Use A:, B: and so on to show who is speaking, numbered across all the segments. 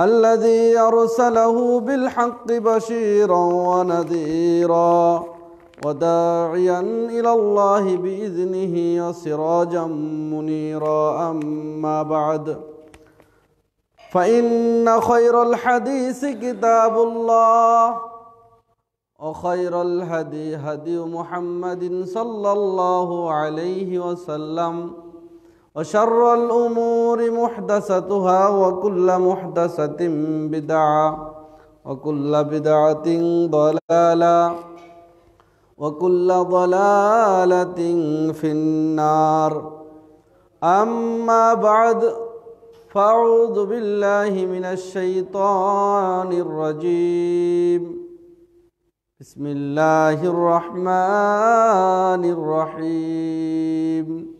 A: الذي أرسله بالحق بشيرا ونذيرا وداعيا إلى الله بإذنه وسراجا منيرا أما بعد فإن خير الحديث كتاب الله وخير الهدي هدي محمد صلى الله عليه وسلم وشر الأمور محدثتها وكل محدثة بدعة وكل بدعة ضلالة وكل ضلالة في النار أما بعد فأعوذ بالله من الشيطان الرجيم بسم الله الرحمن الرحيم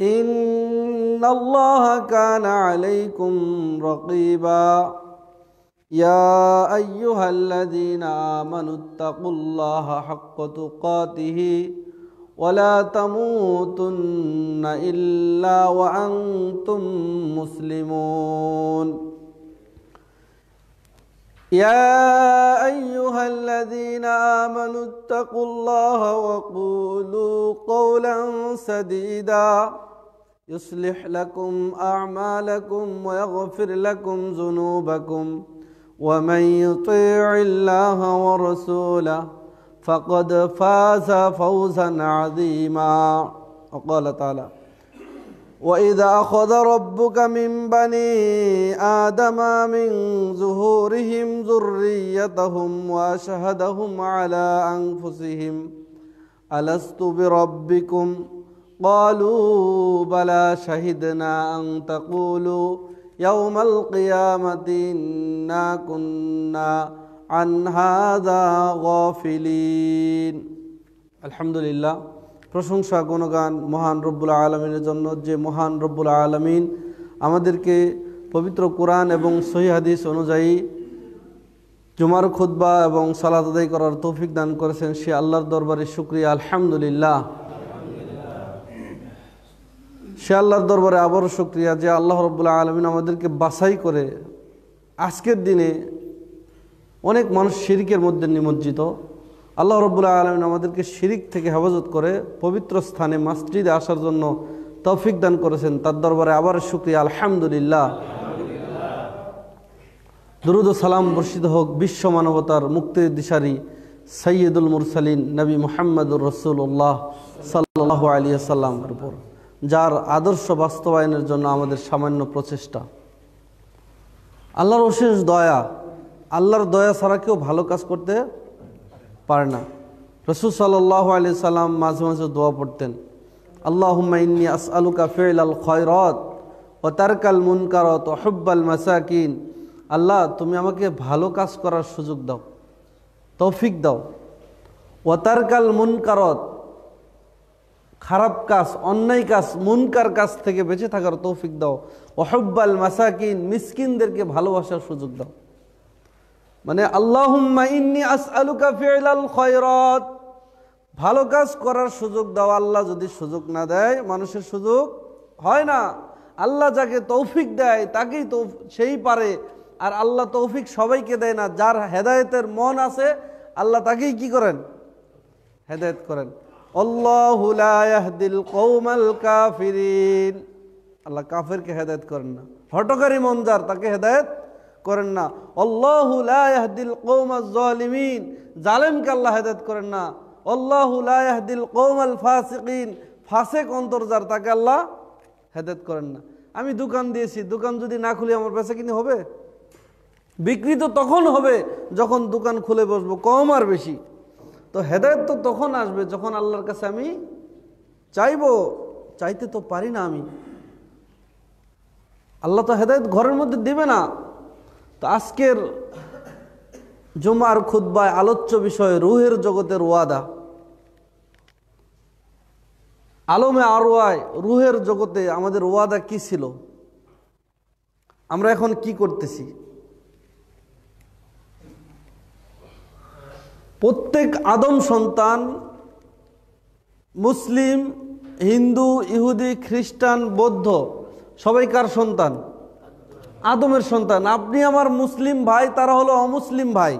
A: إن الله كان عليكم رقيبا يا أيها الذين آمنوا اتقوا الله حق تقاته ولا تموتن إلا وأنتم مسلمون يا أيها الذين آمنوا اتقوا الله وقولوا قولا سديدا يصلح لكم أعمالكم ويغفر لكم ذنوبكم ومن يطيع الله ورسوله فقد فاز فوزا عظيما وقال تعالى وإذا أخذ ربك من بني آدم من ظهورهم ذريتهم وأشهدهم على أنفسهم ألست بربكم ؟ قالوا بلى شهدنا أن تقولوا يوم القيامة إنا كنا عن هذا غافلين الحمد لله প্রশংসা গুণগান মহান রব্বুল আলমিনের জন্য যে মহান রব্বুল আলমিন আমাদেরকে পবিত্র কোরআন এবং সহি হাদিস অনুযায়ী জুমার খুদ্া এবং সালাদ আদায় করার তৌফিক দান করেছেন সে আল্লাহর দরবারে শুক্রিয়া আলহামদুলিল্লাহ সে আল্লাহর দরবারে আবারও শুক্রিয়া যে আল্লাহ রব্বুল্লা আলমিন আমাদেরকে বাছাই করে আজকের দিনে অনেক মানুষ শিরিকের মধ্যে নিমজ্জিত আল্লাহ রব্বুল্লা আলমিন আমাদেরকে শিরিক থেকে হেফাজত করে পবিত্র স্থানে মাসজিদে আসার জন্য তৌফিক দান করেছেন তার দরবারে আবার শুক্রিয়া আলহামদুলিল্লাহ দুরুদ সালাম বর্ষিত হোক বিশ্ব মানবতার মুক্তির দিশারি সৈয়দুল মুরসালিন নবী মোহাম্মদুর রসুল্লাহ সাল্লাহ আলিয়া সাল্লামের উপর যার আদর্শ বাস্তবায়নের জন্য আমাদের সামান্য প্রচেষ্টা আল্লাহর অশেষ দয়া আল্লাহর দয়া ছাড়া কেউ ভালো কাজ করতে পারে না রসুল সাল্লাহ আলি সাল্লাম মাঝে মাঝে দোয়া পড়তেন আল্লাহ ইন্নি আস আলুকা ফেল আল খয়রত ও তারকাল মুনকারত হব্বাল মাসাকিন আল্লাহ তুমি আমাকে ভালো কাজ করার সুযোগ দাও তৌফিক দাও কাল মুনকারত খারাপ কাজ অন্যায় কাজ মুনকার কাজ থেকে বেঁচে থাকার তৌফিক দাও অহব্বাল মাসাকিন মিসকিনদেরকে ভালোবাসার সুযোগ দাও মানে খয়রাত ভালো কাজ করার সুযোগ দাও আল্লাহ যদি সুযোগ না দেয় মানুষের সুযোগ হয় না আল্লাহ যাকে তৌফিক দেয় তাকেই তো সেই পারে আর আল্লাহ তৌফিক সবাইকে দেয় না যার হেদায়েতের মন আছে আল্লাহ তাকেই কি করেন হেদায়ত করেন আল্লাহুল কৌমাল কাফিরিন আল্লাহ কাফেরকে হেদায়ত করেন না হটকারী মঞ্জার তাকে হেদায়ত করেন না আল্লাহুল কৌমাল জলিমিন জালেমকে আল্লাহ হেদায়ত করেন না আল্লাহুল কৌমাল ফাসিকিন ফাসেক অন্তর্জার তাকে আল্লাহ হেদায়ত করেন না আমি দোকান দিয়েছি দোকান যদি না খুলি আমার পেশা কিনে হবে বিক্রি তো তখন হবে যখন দোকান খুলে বসবো কম আর বেশি তো হেদায়ত তো তখন আসবে যখন আল্লাহর কাছে আমি চাইব চাইতে তো পারি না আমি আল্লাহ তো হেদায়ত ঘরের মধ্যে দিবে না তো আজকের জুমার খুদ্বায় আলোচ্য বিষয় রুহের জগতের ওয়াদা আলমে আরোয়ায় রুহের জগতে আমাদের ওয়াদা কি ছিল আমরা এখন কি করতেছি প্রত্যেক আদম সন্তান মুসলিম হিন্দু ইহুদি খ্রিস্টান বৌদ্ধ সবাইকার সন্তান আদমের সন্তান আপনি আমার মুসলিম ভাই তারা হলো অমুসলিম ভাই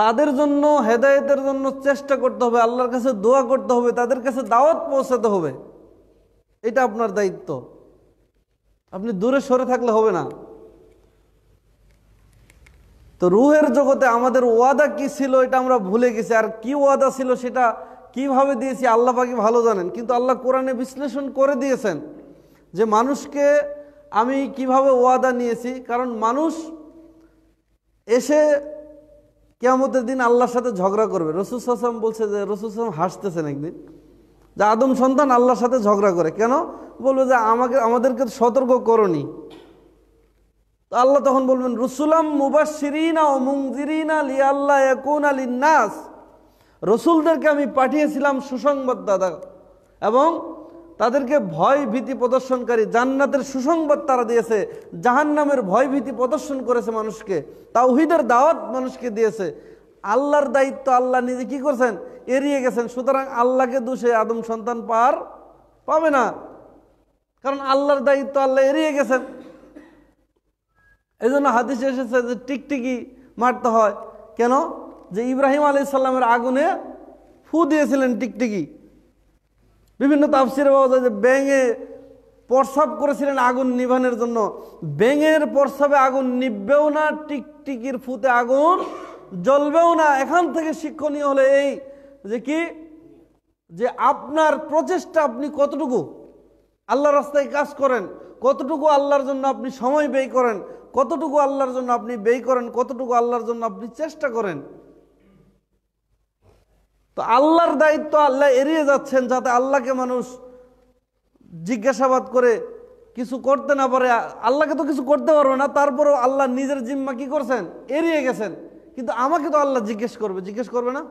A: তাদের জন্য হেদায়তের জন্য চেষ্টা করতে হবে আল্লাহর কাছে দোয়া করতে হবে তাদের কাছে দাওয়াত পৌঁছাতে হবে এটা আপনার দায়িত্ব আপনি দূরে সরে থাকলে হবে না তো রুহের জগতে আমাদের ওয়াদা কি ছিল এটা আমরা ভুলে গেছি আর কি ওয়াদা ছিল সেটা কিভাবে দিয়েছি আল্লাহ পাকি ভালো জানেন কিন্তু আল্লাহ কোরআনে বিশ্লেষণ করে দিয়েছেন যে মানুষকে আমি কিভাবে ওয়াদা নিয়েছি কারণ মানুষ এসে কেয়ামতের দিন আল্লাহর সাথে ঝগড়া করবে রসুল হাসাম বলছে যে রসুল হাসাম হাসতেছেন একদিন যে আদম সন্তান আল্লাহর সাথে ঝগড়া করে কেন বলবে যে আমাকে আমাদেরকে সতর্ক করনি তো আল্লাহ তখন বলবেন রসুলাম মুবাসিরিনা ও মুংজিরিনা লি আল্লাহ একুন আলী নাস রসুলদেরকে আমি পাঠিয়েছিলাম সুসংবাদ দাদা এবং তাদেরকে ভয় ভীতি প্রদর্শনকারী জান্নাতের সুসংবাদ তারা দিয়েছে জাহান নামের ভয় ভীতি প্রদর্শন করেছে মানুষকে তাওহিদের দাওয়াত মানুষকে দিয়েছে আল্লাহর দায়িত্ব আল্লাহ নিজে কি করছেন এড়িয়ে গেছেন সুতরাং আল্লাহকে দোষে আদম সন্তান পার পাবে না কারণ আল্লাহর দায়িত্ব আল্লাহ এড়িয়ে গেছেন এই জন্য হাদিস এসেছে যে টিকটিকি মারতে হয় কেন যে ইব্রাহিম আলি সাল্লামের আগুনে ফু দিয়েছিলেন টিকটিকি বিভিন্ন তাফসিরে পাওয়া যায় যে ব্যাঙে প্রস্রাব করেছিলেন আগুন নিভানের জন্য ব্যাঙের প্রসাবে আগুন নিববেও না টিকটিকির ফুতে আগুন জ্বলবেও না এখান থেকে শিক্ষণীয় হলে এই যে কি যে আপনার প্রচেষ্টা আপনি কতটুকু আল্লাহ রাস্তায় কাজ করেন কতটুকু আল্লাহর জন্য আপনি সময় ব্যয় করেন কতটুকু আল্লাহর জন্য আপনি ব্যয় করেন কতটুকু আল্লাহর জন্য আপনি চেষ্টা করেন তো আল্লাহর দায়িত্ব আল্লাহ এড়িয়ে যাচ্ছেন যাতে আল্লাহকে মানুষ জিজ্ঞাসাবাদ করে কিছু করতে না পারে আল্লাহকে তো কিছু করতে পারবে না তারপরেও আল্লাহ নিজের জিম্মা কি করছেন এড়িয়ে গেছেন কিন্তু আমাকে তো আল্লাহ জিজ্ঞেস করবে জিজ্ঞেস করবে না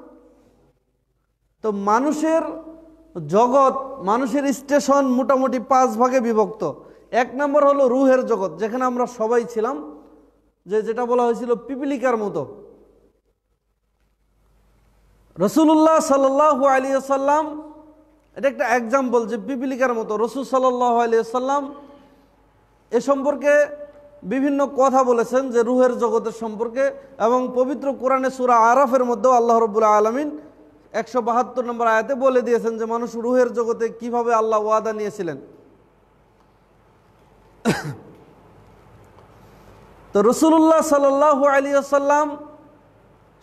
A: তো মানুষের জগৎ মানুষের স্টেশন মোটামুটি পাঁচ ভাগে বিভক্ত এক নম্বর হলো রুহের জগৎ যেখানে আমরা সবাই ছিলাম যে যেটা বলা হয়েছিল পিপিলিকার মতো রসুল্লাহ সাল্লাহ আলী আসাল্লাম এটা একটা এক্সাম্পল যে পিপিলিকার মতো রসুল সাল্লাহ আলী আসাল্লাম এ সম্পর্কে বিভিন্ন কথা বলেছেন যে রুহের জগতের সম্পর্কে এবং পবিত্র কোরআনে সুরা আরাফের মধ্যেও আল্লাহ রবুল্লা আলমিন একশো বাহাত্তর নম্বর আয়াতে বলে দিয়েছেন যে মানুষ রুহের জগতে কিভাবে আল্লাহ ওয়াদা নিয়েছিলেন তো রসুল্লাহ সাল্লাহ আলী আসাল্লাম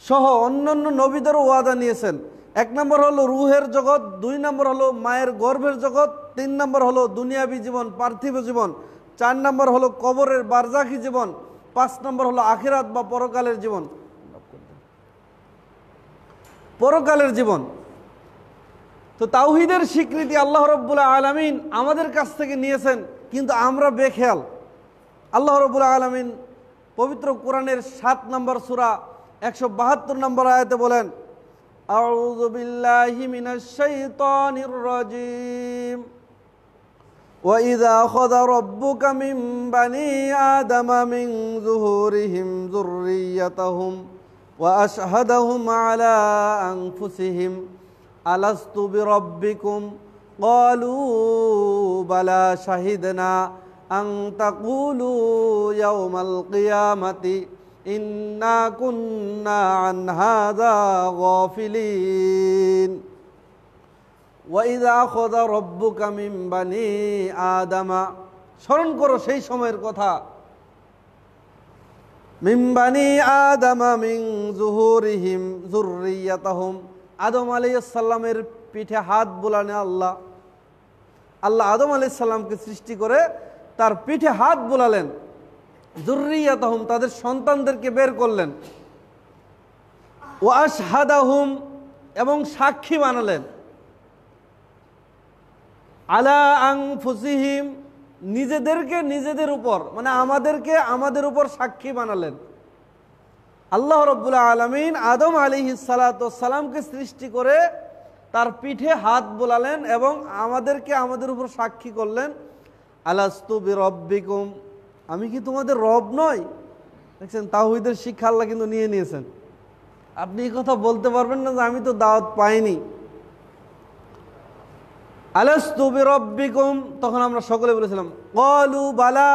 A: সহ অন্যান্য নবীদেরও ওয়াদা নিয়েছেন এক নম্বর হলো রুহের জগৎ দুই নম্বর হলো মায়ের গর্ভের জগৎ তিন নম্বর হলো দুনিয়াবী জীবন পার্থিব জীবন চার নম্বর হলো কবরের বারজাকি জীবন পাঁচ নম্বর হলো আখিরাত বা পরকালের জীবন পরকালের জীবন তো তাওহিদের স্বীকৃতি আল্লাহ রব্বুল আলমিন আমাদের কাছ থেকে নিয়েছেন কিন্তু আমরা বেখেয়াল আল্লাহ রবুল আলমিন পবিত্র কোরআনের সাত নম্বর সুরা একশো বাহাত্তর নম্বর আয়তে বলেন আউজুবিল্লাহিমিনাশাইতানির وإذا أخذ ربك من بني آدم من ظهورهم ذريتهم وأشهدهم على أنفسهم ألست بربكم ؟ قالوا بلى شهدنا أن تقولوا يوم القيامة إنا كنا عن هذا غافلين وإذا أخذ ربك من بني آدم স্মরণ করো সেই সময়ের কথা মিম্বানি আদমা মিং জুহুরিহিম জুরিয়াতাহুম আদম আলাইসাল্লামের পিঠে হাত বোলানে আল্লাহ আল্লাহ আদম আলাইসাল্লামকে সৃষ্টি করে তার পিঠে হাত বোলালেন জুরিয়াতাহম তাদের সন্তানদেরকে বের করলেন ওয়াশ হাদাহুম এবং সাক্ষী বানালেন আলা আং ফুসিহিম নিজেদেরকে নিজেদের উপর মানে আমাদেরকে আমাদের উপর সাক্ষী বানালেন আল্লাহ রব্বুল্লা আলমিন আদম আলী সালাতামকে সৃষ্টি করে তার পিঠে হাত বোলালেন এবং আমাদেরকে আমাদের উপর সাক্ষী করলেন আলাস্তু রব্বিকুম আমি কি তোমাদের রব নয় দেখছেন তাহিদের শিক্ষা আল্লাহ কিন্তু নিয়ে নিয়েছেন আপনি এই কথা বলতে পারবেন না যে আমি তো দাওয়াত পাইনি আলাস্তু রব্বিকুম তখন আমরা সকলে বলেছিলাম কলু বালা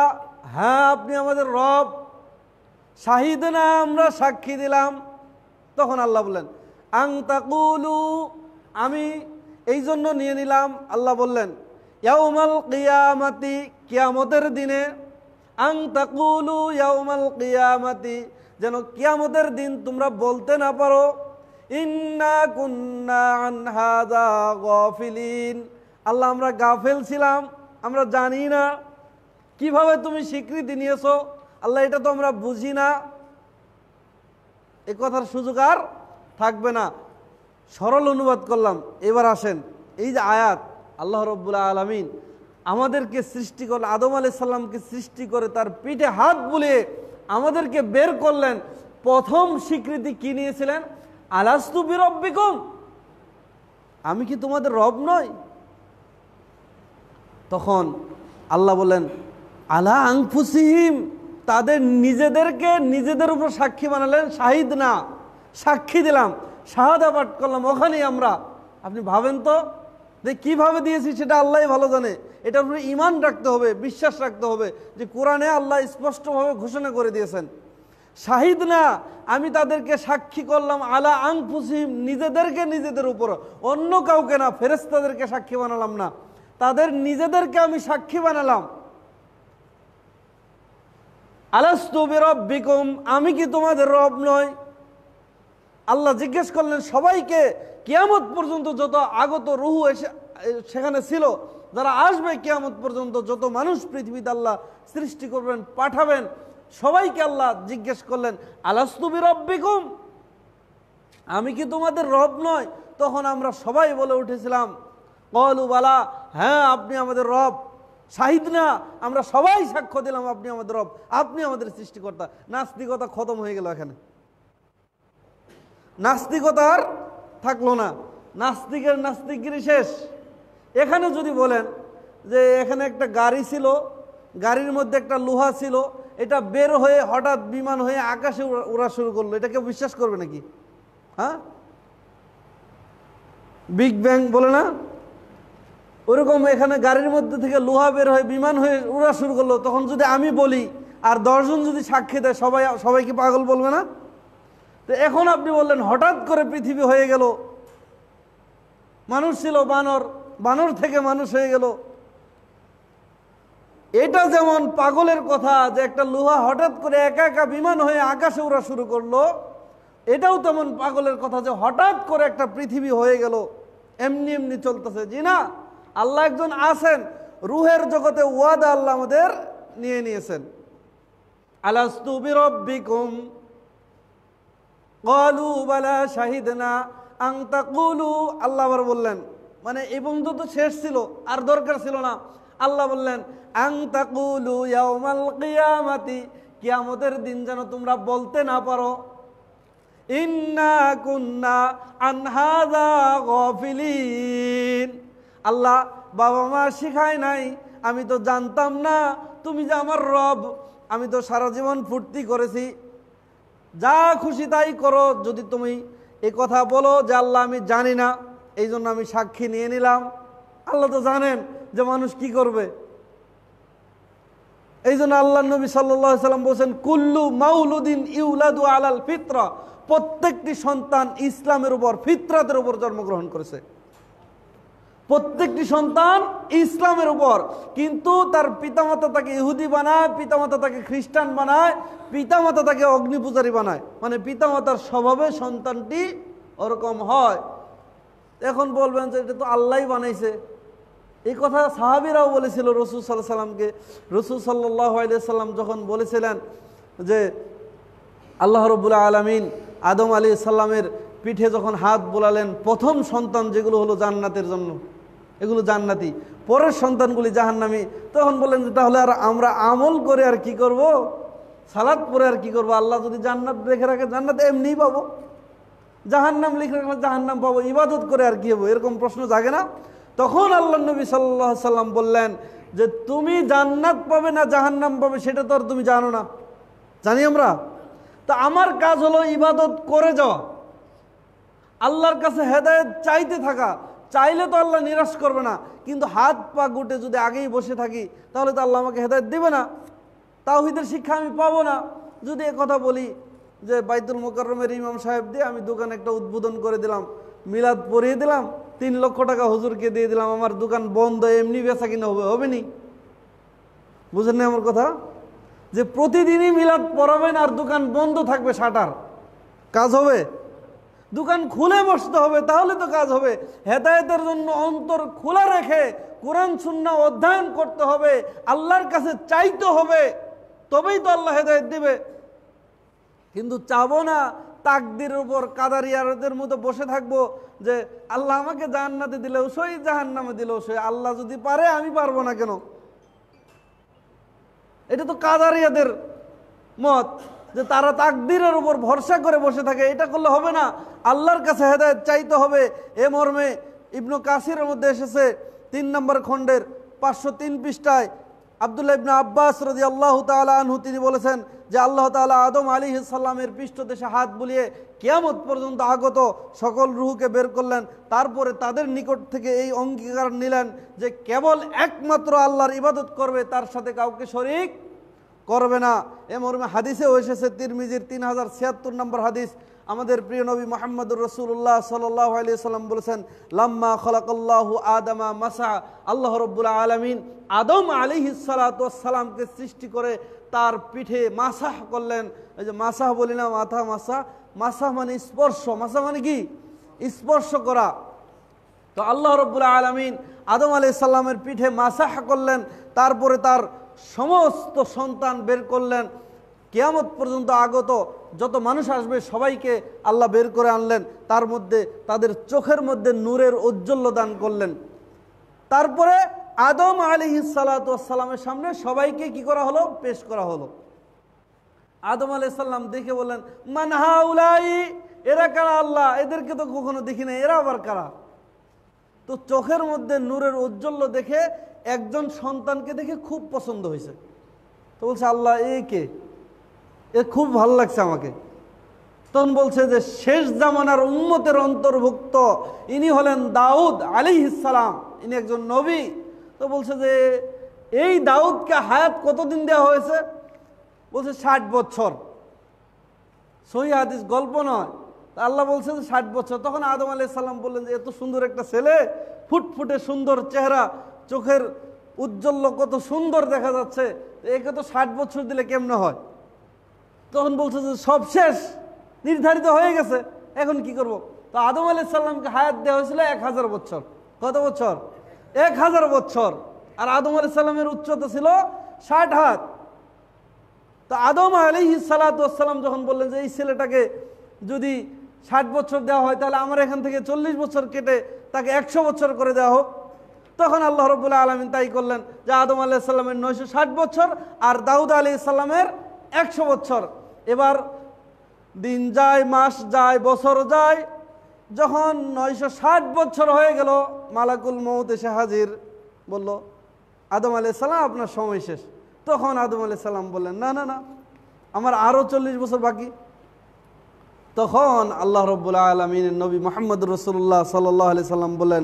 A: হ্যাঁ আপনি আমাদের রব শাহিদ না আমরা সাক্ষী দিলাম তখন আল্লাহ বললেন আং তাকুলু আমি এই জন্য নিয়ে নিলাম আল্লাহ বললেন ইয়াউমাল কিয়ামাতি কিয়ামতের দিনে আং তাকুলু ইয়াউমাল কিয়ামাতি যেন কিয়ামতের দিন তোমরা বলতে না পারো ইন্না কুন্না গফিলিন আল্লাহ আমরা গাফেল ছিলাম আমরা জানি না কিভাবে তুমি স্বীকৃতি নিয়েছো আল্লাহ এটা তো আমরা বুঝি না এ কথার সুযোগ আর থাকবে না সরল অনুবাদ করলাম এবার আসেন এই যে আয়াত আল্লাহ রব্বুল্লা আলমিন আমাদেরকে সৃষ্টি করল আদম আলি সাল্লামকে সৃষ্টি করে তার পিঠে হাত বুলিয়ে আমাদেরকে বের করলেন প্রথম স্বীকৃতি কি নিয়েছিলেন আলাস্তু বিরব্বিকম আমি কি তোমাদের রব নই তখন আল্লাহ বলেন আলা আংফুসিহিম তাদের নিজেদেরকে নিজেদের উপর সাক্ষী বানালেন শাহিদ না সাক্ষী দিলাম শাহাদা পাঠ করলাম ওখানেই আমরা আপনি ভাবেন তো যে কীভাবে দিয়েছি সেটা আল্লাহ ভালো জানে এটার উপরে ইমান রাখতে হবে বিশ্বাস রাখতে হবে যে কোরআনে আল্লাহ স্পষ্টভাবে ঘোষণা করে দিয়েছেন শাহিদ না আমি তাদেরকে সাক্ষী করলাম আলা পুসিম নিজেদেরকে নিজেদের উপর অন্য কাউকে না তাদেরকে সাক্ষী বানালাম না তাদের নিজেদেরকে আমি সাক্ষী বানালাম আলাস্তু রব বিকুম আমি কি তোমাদের রব নয় আল্লাহ জিজ্ঞেস করলেন সবাইকে কিয়ামত পর্যন্ত যত আগত রুহু এসে সেখানে ছিল যারা আসবে কিয়ামত পর্যন্ত যত মানুষ পৃথিবীতে আল্লাহ সৃষ্টি করবেন পাঠাবেন সবাইকে আল্লাহ জিজ্ঞেস করলেন আলাস্তুবি রব্বিকুম আমি কি তোমাদের রব নয় তখন আমরা সবাই বলে উঠেছিলাম বালা হ্যাঁ আপনি আমাদের রব শাহিদ না আমরা সবাই সাক্ষ্য দিলাম আপনি আমাদের রব আপনি আমাদের সৃষ্টিকর্তা নাস্তিকতা খতম হয়ে গেল এখানে নাস্তিকতার থাকলো না নাস্তিকের নাস্তিকগিরি শেষ এখানে যদি বলেন যে এখানে একটা গাড়ি ছিল গাড়ির মধ্যে একটা লোহা ছিল এটা বের হয়ে হঠাৎ বিমান হয়ে আকাশে উড়া শুরু করলো এটা কেউ বিশ্বাস করবে নাকি হ্যাঁ বিগ ব্যাং বলে না ওরকম এখানে গাড়ির মধ্যে থেকে লোহা বের হয়ে বিমান হয়ে উড়া শুরু করলো তখন যদি আমি বলি আর দশজন যদি সাক্ষী দেয় সবাই সবাইকে পাগল বলবে না তো এখন আপনি বললেন হঠাৎ করে পৃথিবী হয়ে গেল মানুষ ছিল বানর বানর থেকে মানুষ হয়ে গেল এটা যেমন পাগলের কথা যে একটা লোহা হঠাৎ করে একা একা বিমান হয়ে আকাশে উড়া শুরু করলো এটাও তেমন পাগলের কথা যে হঠাৎ করে একটা পৃথিবী হয়ে গেল এমনি এমনি চলতেছে জি না আল্লাহ একজন আছেন রুহের জগতে ওয়াদা আল্লাহ আমাদের নিয়ে নিয়েছেন আলাস্তু বিরব্বিকুম কলু বালা শাহিদনা আংতা কুলু আল্লাহ আবার বললেন মানে এই পর্যন্ত তো শেষ ছিল আর দরকার ছিল না আল্লাহ বললেন আংতা কুলু ইয়াউমাল কিয়ামাতি কিয়ামতের দিন যেন তোমরা বলতে না পারো ইন্না কুন্না আনহাদা গফিলিন আল্লাহ বাবা মা শিখায় নাই আমি তো জানতাম না তুমি যে আমার রব আমি তো সারা জীবন ফুর্তি করেছি যা খুশি তাই করো যদি তুমি এই কথা বলো যে আল্লাহ আমি জানি না এই জন্য আমি সাক্ষী নিয়ে নিলাম আল্লাহ তো জানেন যে মানুষ কি করবে এই জন্য আল্লাহ নবী সাল্লা সাল্লাম বলছেন কুল্লু মাউলুদ্দিন ইউলাদু আলাল ফিত্র প্রত্যেকটি সন্তান ইসলামের উপর ফিতরাতের উপর জন্মগ্রহণ করেছে প্রত্যেকটি সন্তান ইসলামের উপর কিন্তু তার পিতামাতা তাকে ইহুদি বানায় পিতামাতা তাকে খ্রিস্টান বানায় পিতামাতা তাকে অগ্নিপূজারী বানায় মানে পিতামাতার স্বভাবে সন্তানটি ওরকম হয় এখন বলবেন যে এটা তো আল্লাহ বানাইছে এই কথা সাহাবিরাও বলেছিল রসুল সাল্লাহ সাল্লামকে রসুল সাল্লাহ সাল্লাম যখন বলেছিলেন যে আল্লাহ রবুল্লা আলমিন আদম আলী সাল্লামের পিঠে যখন হাত বোলালেন প্রথম সন্তান যেগুলো হলো জান্নাতের জন্য এগুলো জান্নাতি পরের সন্তানগুলি জাহান্নামি তখন বলেন যে তাহলে আর আমরা আমল করে আর কি করব। সালাদ পরে আর কি করব আল্লাহ যদি জান্নাত রেখে রাখে জান্নাত এমনিই পাবো জাহান্নাম লিখে রাখলে জাহান্নাম পাবো ইবাদত করে আর কি হবো এরকম প্রশ্ন জাগে না তখন আল্লাহ নবী সাল্লাহ সাল্লাম বললেন যে তুমি জান্নাত পাবে না জাহান্নাম পাবে সেটা তো আর তুমি জানো না জানি আমরা তা আমার কাজ হলো ইবাদত করে যাওয়া আল্লাহর কাছে হেদায়ত চাইতে থাকা চাইলে তো আল্লাহ নিরাশ করবে না কিন্তু হাত পা গুটে যদি আগেই বসে থাকি তাহলে তো আল্লাহ আমাকে হেদায়ত দেবে না তাওহিদের শিক্ষা আমি পাবো না যদি কথা বলি যে বাইতুল মোকারমের ইমাম সাহেব দিয়ে আমি দোকান একটা উদ্বোধন করে দিলাম মিলাদ পরিয়ে দিলাম তিন লক্ষ টাকা হুজুরকে দিয়ে দিলাম আমার দোকান বন্ধ এমনি বেচা কিনা হবে হবে নি বুঝেন না আমার কথা যে প্রতিদিনই মিলাদ পড়াবেন আর দোকান বন্ধ থাকবে শাটার কাজ হবে দোকান খুলে বসতে হবে তাহলে তো কাজ হবে হেদায়তের জন্য অন্তর খোলা রেখে কোরআন শূন্য অধ্যয়ন করতে হবে আল্লাহর কাছে চাইতে হবে তবেই তো আল্লাহ হেদায়ত দেবে কিন্তু চাবো না তাকদির উপর কাদারিয়ারদের মতো বসে থাকবো যে আল্লাহ আমাকে জাহান্নাতে দিলেও সই জাহান্নামে দিলেও সই আল্লাহ যদি পারে আমি পারবো না কেন এটা তো কাদারিয়াদের মত যে তারা তাকদিরের উপর ভরসা করে বসে থাকে এটা করলে হবে না আল্লাহর কাছে হেদায়ত চাইতে হবে এ মর্মে ইবনু কাসিরের মধ্যে এসেছে তিন নম্বর খণ্ডের পাঁচশো তিন পৃষ্ঠায় আবদুল্লা ইবনা আব্বাস রাজি আল্লাহ তালা আনহু তিনি বলেছেন যে আল্লাহ তালা আদম আলী ইসাল্লামের পৃষ্ঠদেশে হাত বুলিয়ে কেয়ামত পর্যন্ত আগত সকল রুহুকে বের করলেন তারপরে তাদের নিকট থেকে এই অঙ্গীকার নিলেন যে কেবল একমাত্র আল্লাহর ইবাদত করবে তার সাথে কাউকে শরিক করবে না এ মর্মে হাদিসেও এসেছে তিরমিজির তিন হাজার ছিয়াত্তর নম্বর হাদিস আমাদের প্রিয় নবী মোহাম্মদুর রসুল্লাহ সাল্লাহ সাল্লাম বলেছেন লাম্মা খলাকল্লাহু আদামা মাসা আল্লাহ রব্বুল আলমিন আদম আলী সালাতামকে সৃষ্টি করে তার পিঠে মাসাহ করলেন এই যে মাসাহ বলি না মাথা মাসা মাসাহ মানে স্পর্শ মাসা মানে কি স্পর্শ করা তো আল্লাহ রব্বুল আলমিন আদম আলি সাল্লামের পিঠে মাসাহ করলেন তারপরে তার সমস্ত সন্তান বের করলেন কেয়ামত পর্যন্ত আগত যত মানুষ আসবে সবাইকে আল্লাহ বের করে আনলেন তার মধ্যে তাদের চোখের মধ্যে নূরের ঔজ্জ্বল্য দান করলেন তারপরে আদম আলী সালাতামের সামনে সবাইকে কি করা হলো পেশ করা হলো আদম আলি সাল্লাম দেখে বললেন মানহাউলাই এরা কারা আল্লাহ এদেরকে তো কখনো দেখি না এরা আবার কারা তো চোখের মধ্যে নূরের ঔজ্জ্বল্য দেখে একজন সন্তানকে দেখে খুব পছন্দ হয়েছে তো বলছে আল্লাহ এ কে এ খুব ভাল লাগছে আমাকে তখন বলছে যে শেষ জামানার উন্মতের অন্তর্ভুক্ত ইনি হলেন দাউদ আলী ইসালাম ইনি একজন নবী তো বলছে যে এই দাউদকে হায়াত কতদিন দেওয়া হয়েছে বলছে ষাট বছর সহি হাদিস গল্প নয় তা আল্লাহ বলছে যে ষাট বছর তখন আদম আলি সাল্লাম বললেন যে এত সুন্দর একটা ছেলে ফুটফুটে সুন্দর চেহারা চোখের উজ্জ্বল্য কত সুন্দর দেখা যাচ্ছে একে তো ষাট বছর দিলে কেমনে হয় তখন বলছে যে সব শেষ নির্ধারিত হয়ে গেছে এখন কি করব। তো আদম আলাইসাল্লামকে হায়াত দেওয়া হয়েছিল এক হাজার বছর কত বছর এক হাজার বছর আর আদম আলাইসাল্লামের উচ্চতা ছিল ষাট হাত তো আদম আলহি সালাতাম যখন বললেন যে এই ছেলেটাকে যদি ষাট বছর দেওয়া হয় তাহলে আমার এখান থেকে চল্লিশ বছর কেটে তাকে একশো বছর করে দেওয়া হোক তখন আল্লাহ রবুল্লাহ আলমিন তাই করলেন যে আদম আল্লাহ সাল্লামের নয়শো ষাট বছর আর দাউদ আলি ইসাল্লামের একশো বছর এবার দিন যায় মাস যায় বছর যায় যখন নয়শো ষাট বছর হয়ে গেল মালাকুল মৌত এসে হাজির বলল আদম আলি সাল্লাম আপনার সময় শেষ তখন আদম আলি সাল্লাম বললেন না না না আমার আরও চল্লিশ বছর বাকি তখন আল্লাহ রব্বুল্লা আলমিনের নবী মোহাম্মদ রসুল্লাহ সাল্লাহ আলি সাল্লাম বললেন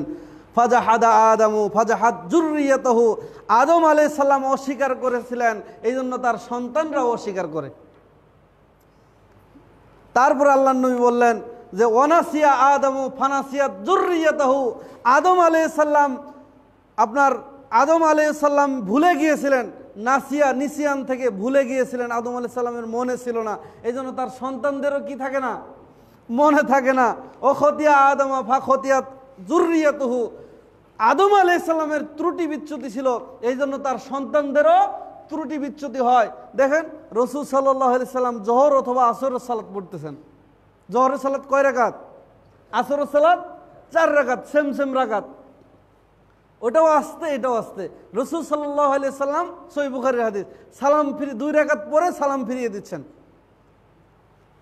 A: ফাজাহাদা আদামু ফাজাহাদ জুরিয়াতহু আদম আলাইসাল্লাম অস্বীকার করেছিলেন এই জন্য তার সন্তানরাও অস্বীকার করে তারপর আল্লাহ নবী বললেন যে ওনাসিয়া আদমু ফানাসিয়া তাহু আদম আলাইসাল্লাম আপনার আদম আলাইসাল্লাম ভুলে গিয়েছিলেন নাসিয়া নিসিয়ান থেকে ভুলে গিয়েছিলেন আদম আলি সাল্লামের মনে ছিল না এই জন্য তার সন্তানদেরও কি থাকে না মনে থাকে না ও খতিয়া আদমা ফা খতিয়াত জুরিয়াতহু আদম আলাইসাল্লামের ত্রুটি বিচ্যুতি ছিল এই জন্য তার সন্তানদেরও ত্রুটি বিচ্যুতি হয় দেখেন রসুল সাল্লাহ সাল্লাম জহর অথবা আসরের সালাত পড়তেছেন জহরের সালাত কয় রাখাত আসরের সালাত চার রাখাত সেম সেম রাখাত ওটাও আসতে এটাও আসতে রসুল সাল্লাহ সাল্লাম সই বুখারের হাদিস সালাম ফিরি দুই রাখাত পরে সালাম ফিরিয়ে দিচ্ছেন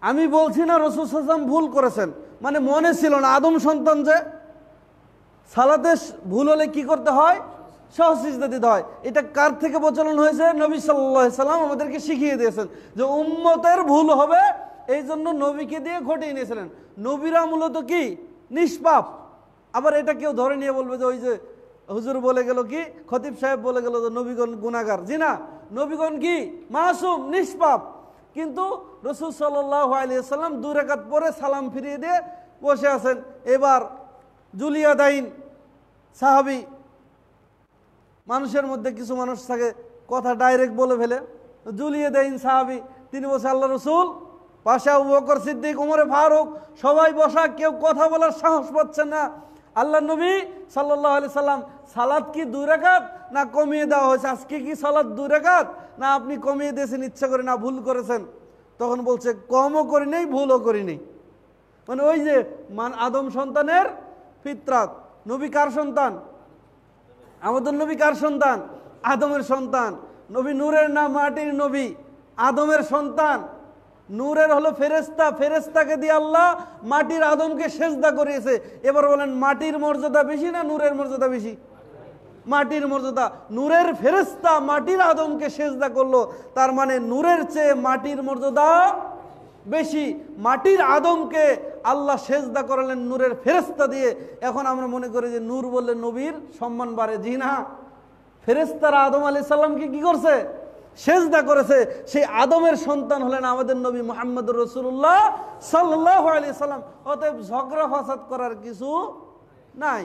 A: আমি বলছি না রসুল সাল্লাম ভুল করেছেন মানে মনে ছিল না আদম সন্তান যে সালাতে ভুল হলে কি করতে হয় সহসিজদা দিতে হয় এটা কার থেকে প্রচলন হয়েছে নবী সাল্লাহ সাল্লাম আমাদেরকে শিখিয়ে দিয়েছেন যে উম্মতের ভুল হবে এই জন্য নবীকে দিয়ে ঘটিয়ে নিয়েছিলেন নবীরা মূলত কি নিষ্পাপ আবার এটা কেউ ধরে নিয়ে বলবে যে ওই যে হুজুর বলে গেল কি খতিব সাহেব বলে গেল যে নবীগণ গুণাগার জি না নবীগণ কি মাসুম নিষ্পাপ কিন্তু রসুল সাল্লাহ আলিয়া সাল্লাম দু রেখাত পরে সালাম ফিরিয়ে দিয়ে বসে আছেন এবার জুলিয়া দাইন সাহাবি মানুষের মধ্যে কিছু মানুষ থাকে কথা ডাইরেক্ট বলে ফেলে দাইন সাহাবি তিনি বলছে আল্লাহ রসুল পাশা বকর সিদ্দিক উমরে ফারুক সবাই বসা কেউ কথা বলার সাহস পাচ্ছে না আল্লাহ নবী সাল্লাহ আলি সাল্লাম সালাদ কি দুই রেখাত না কমিয়ে দেওয়া হয়েছে আজকে কি সালাদ দুই রেখাত না আপনি কমিয়ে দিয়েছেন ইচ্ছা করে না ভুল করেছেন তখন বলছে কমও করি নেই ভুলও করি নেই মানে ওই যে মান আদম সন্তানের ফিতরাত নবী কার সন্তান আমাদের নবী কার সন্তান আদমের সন্তান নবী নূরের না মাটির নবী আদমের সন্তান নূরের হলো ফেরেস্তা ফেরেস্তাকে দিয়ে আল্লাহ মাটির আদমকে সেজদা করিয়েছে এবার বলেন মাটির মর্যাদা বেশি না নূরের মর্যাদা বেশি মাটির মর্যাদা নূরের ফেরেস্তা মাটির আদমকে সেজদা করলো তার মানে নূরের চেয়ে মাটির মর্যাদা বেশি মাটির আদমকে আল্লাহ সেজদা করালেন নূরের ফেরেস্তা দিয়ে এখন আমরা মনে করি যে নূর বললে নবীর সম্মান বাড়ে জি না ফেরেস্তারা আদম আলি সাল্লামকে কি করছে সেজদা করেছে সেই আদমের সন্তান হলেন আমাদের নবী মোহাম্মদ রসুল্লাহ সাল্লাহ আলি সাল্লাম অতএব ঝগড়া ফাসাদ করার কিছু নাই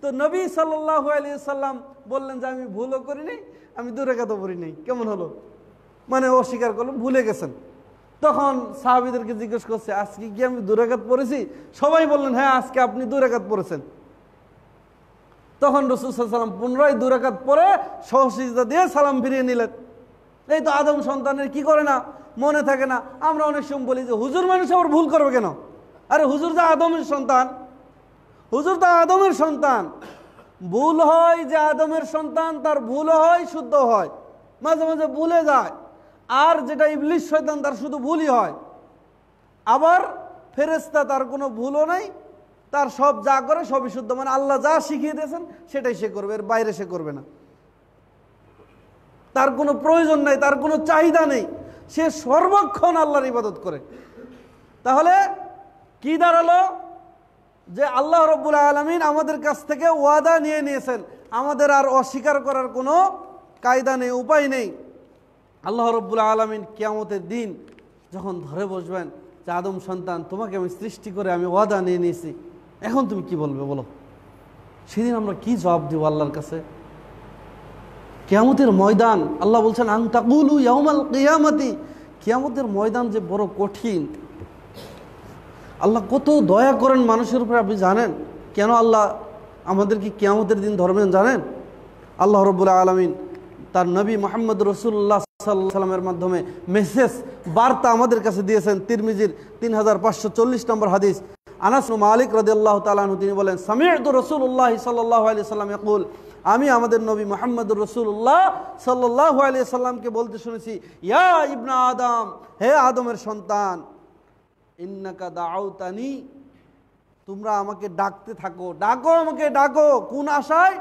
A: তো নবী সাল্লাহ আলি সাল্লাম বললেন যে আমি ভুলও করিনি আমি দূরে কথা পড়িনি কেমন হলো মানে অস্বীকার করলো ভুলে গেছেন তখন সাহাবিদেরকে জিজ্ঞেস করছে আজকে কি আমি দুরাঘাত পড়েছি সবাই বললেন হ্যাঁ আজকে আপনি দুরাঘাত পড়েছেন তখন রসুল পুনরায় দুরাঘাত পরে সহসিজা দিয়ে সালাম ফিরিয়ে নিলেন এই তো আদম সন্তানের কি করে না মনে থাকে না আমরা অনেক সময় বলি যে হুজুর মানুষ আবার ভুল করবে কেন আরে হুজুর যা আদমের সন্তান হুজুর তো আদমের সন্তান ভুল হয় যে আদমের সন্তান তার ভুল হয় শুদ্ধ হয় মাঝে মাঝে ভুলে যায় আর যেটা ইবলিশ শৈতান তার শুধু ভুলই হয় আবার ফেরেস্তা তার কোনো ভুলও নাই তার সব যা করে সবই শুদ্ধ মানে আল্লাহ যা শিখিয়ে দিয়েছেন সেটাই সে করবে এর বাইরে সে করবে না তার কোনো প্রয়োজন নাই তার কোনো চাহিদা নেই সে সর্বক্ষণ আল্লাহর ইবাদত করে তাহলে কি দাঁড়ালো যে আল্লাহ রব্বুল আলমিন আমাদের কাছ থেকে ওয়াদা নিয়ে নিয়েছেন আমাদের আর অস্বীকার করার কোনো কায়দা নেই উপায় নেই আল্লাহ রব্বুল আলমিন কেয়ামতের দিন যখন ধরে বসবেন যে আদম সন্তান তোমাকে আমি সৃষ্টি করে আমি ওয়াদা নিয়ে নিয়েছি এখন তুমি কি বলবে বলো সেদিন আমরা কি জবাব দিব আল্লাহর কাছে কেয়ামতের ময়দান আল্লাহ বলছেন আংতাকুলু ইয়ামাল কেয়ামতি কেয়ামতের ময়দান যে বড় কঠিন আল্লাহ কত দয়া করেন মানুষের উপরে আপনি জানেন কেন আল্লাহ আমাদেরকে কেয়ামতের দিন ধরবেন জানেন আল্লাহ রবুল্লা আলমিন তার নবী মোহাম্মদ রসুল্লাহ সাল্লামের মাধ্যমে মেসেজ বার্তা আমাদের কাছে দিয়েছেন তিরমিজির তিন হাজার পাঁচশো চল্লিশ নম্বর হাদিস আনাস মালিক আল্লাহ তালাহু তিনি বলেন সামিয়াদ রসুল্লাহ সাল্লাহ আলি সাল্লাম একুল আমি আমাদের নবী মোহাম্মদুর রসুল্লাহ সাল্লাহ আলি সাল্লামকে বলতে শুনেছি ইয়া ইবনা আদম হে আদমের সন্তান ইন্নাকা দাউতানি তোমরা আমাকে ডাকতে থাকো ডাকো আমাকে ডাকো কোন আশায়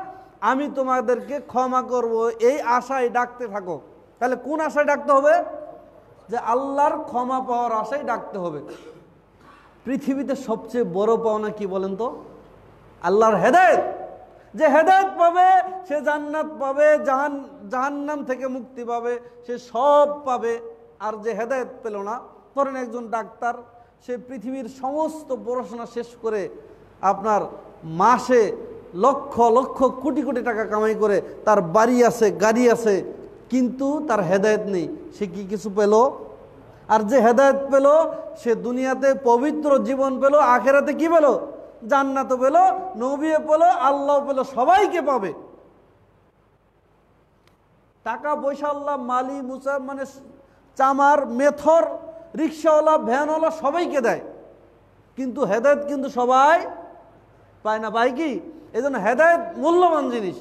A: আমি তোমাদেরকে ক্ষমা করব এই আশায় ডাকতে থাকো তাহলে কোন আশায় ডাকতে হবে যে আল্লাহর ক্ষমা পাওয়ার আশায় ডাকতে হবে পৃথিবীতে সবচেয়ে বড় পাওনা কি বলেন তো আল্লাহর হেদায়ত যে হেদায়ত পাবে সে জান্নাত পাবে জাহান জাহান্নাম থেকে মুক্তি পাবে সে সব পাবে আর যে হেদায়ত পেল না ধরেন একজন ডাক্তার সে পৃথিবীর সমস্ত পড়াশোনা শেষ করে আপনার মাসে লক্ষ লক্ষ কোটি কোটি টাকা কামাই করে তার বাড়ি আছে গাড়ি আছে কিন্তু তার হেদায়ত নেই সে কি কিছু পেল আর যে হেদায়ত পেল সে দুনিয়াতে পবিত্র জীবন পেল আখেরাতে কি পেল জান্নাতও পেল নবী পেল আল্লাহ পেল সবাইকে পাবে টাকা পয়সা আল্লাহ মালি মুসা মানে চামার মেথর রিক্সাওয়ালা ভ্যানওয়ালা সবাইকে দেয় কিন্তু হেদায়ত কিন্তু সবাই পায় না পায় কি এই জন্য হেদায়ত মূল্যবান জিনিস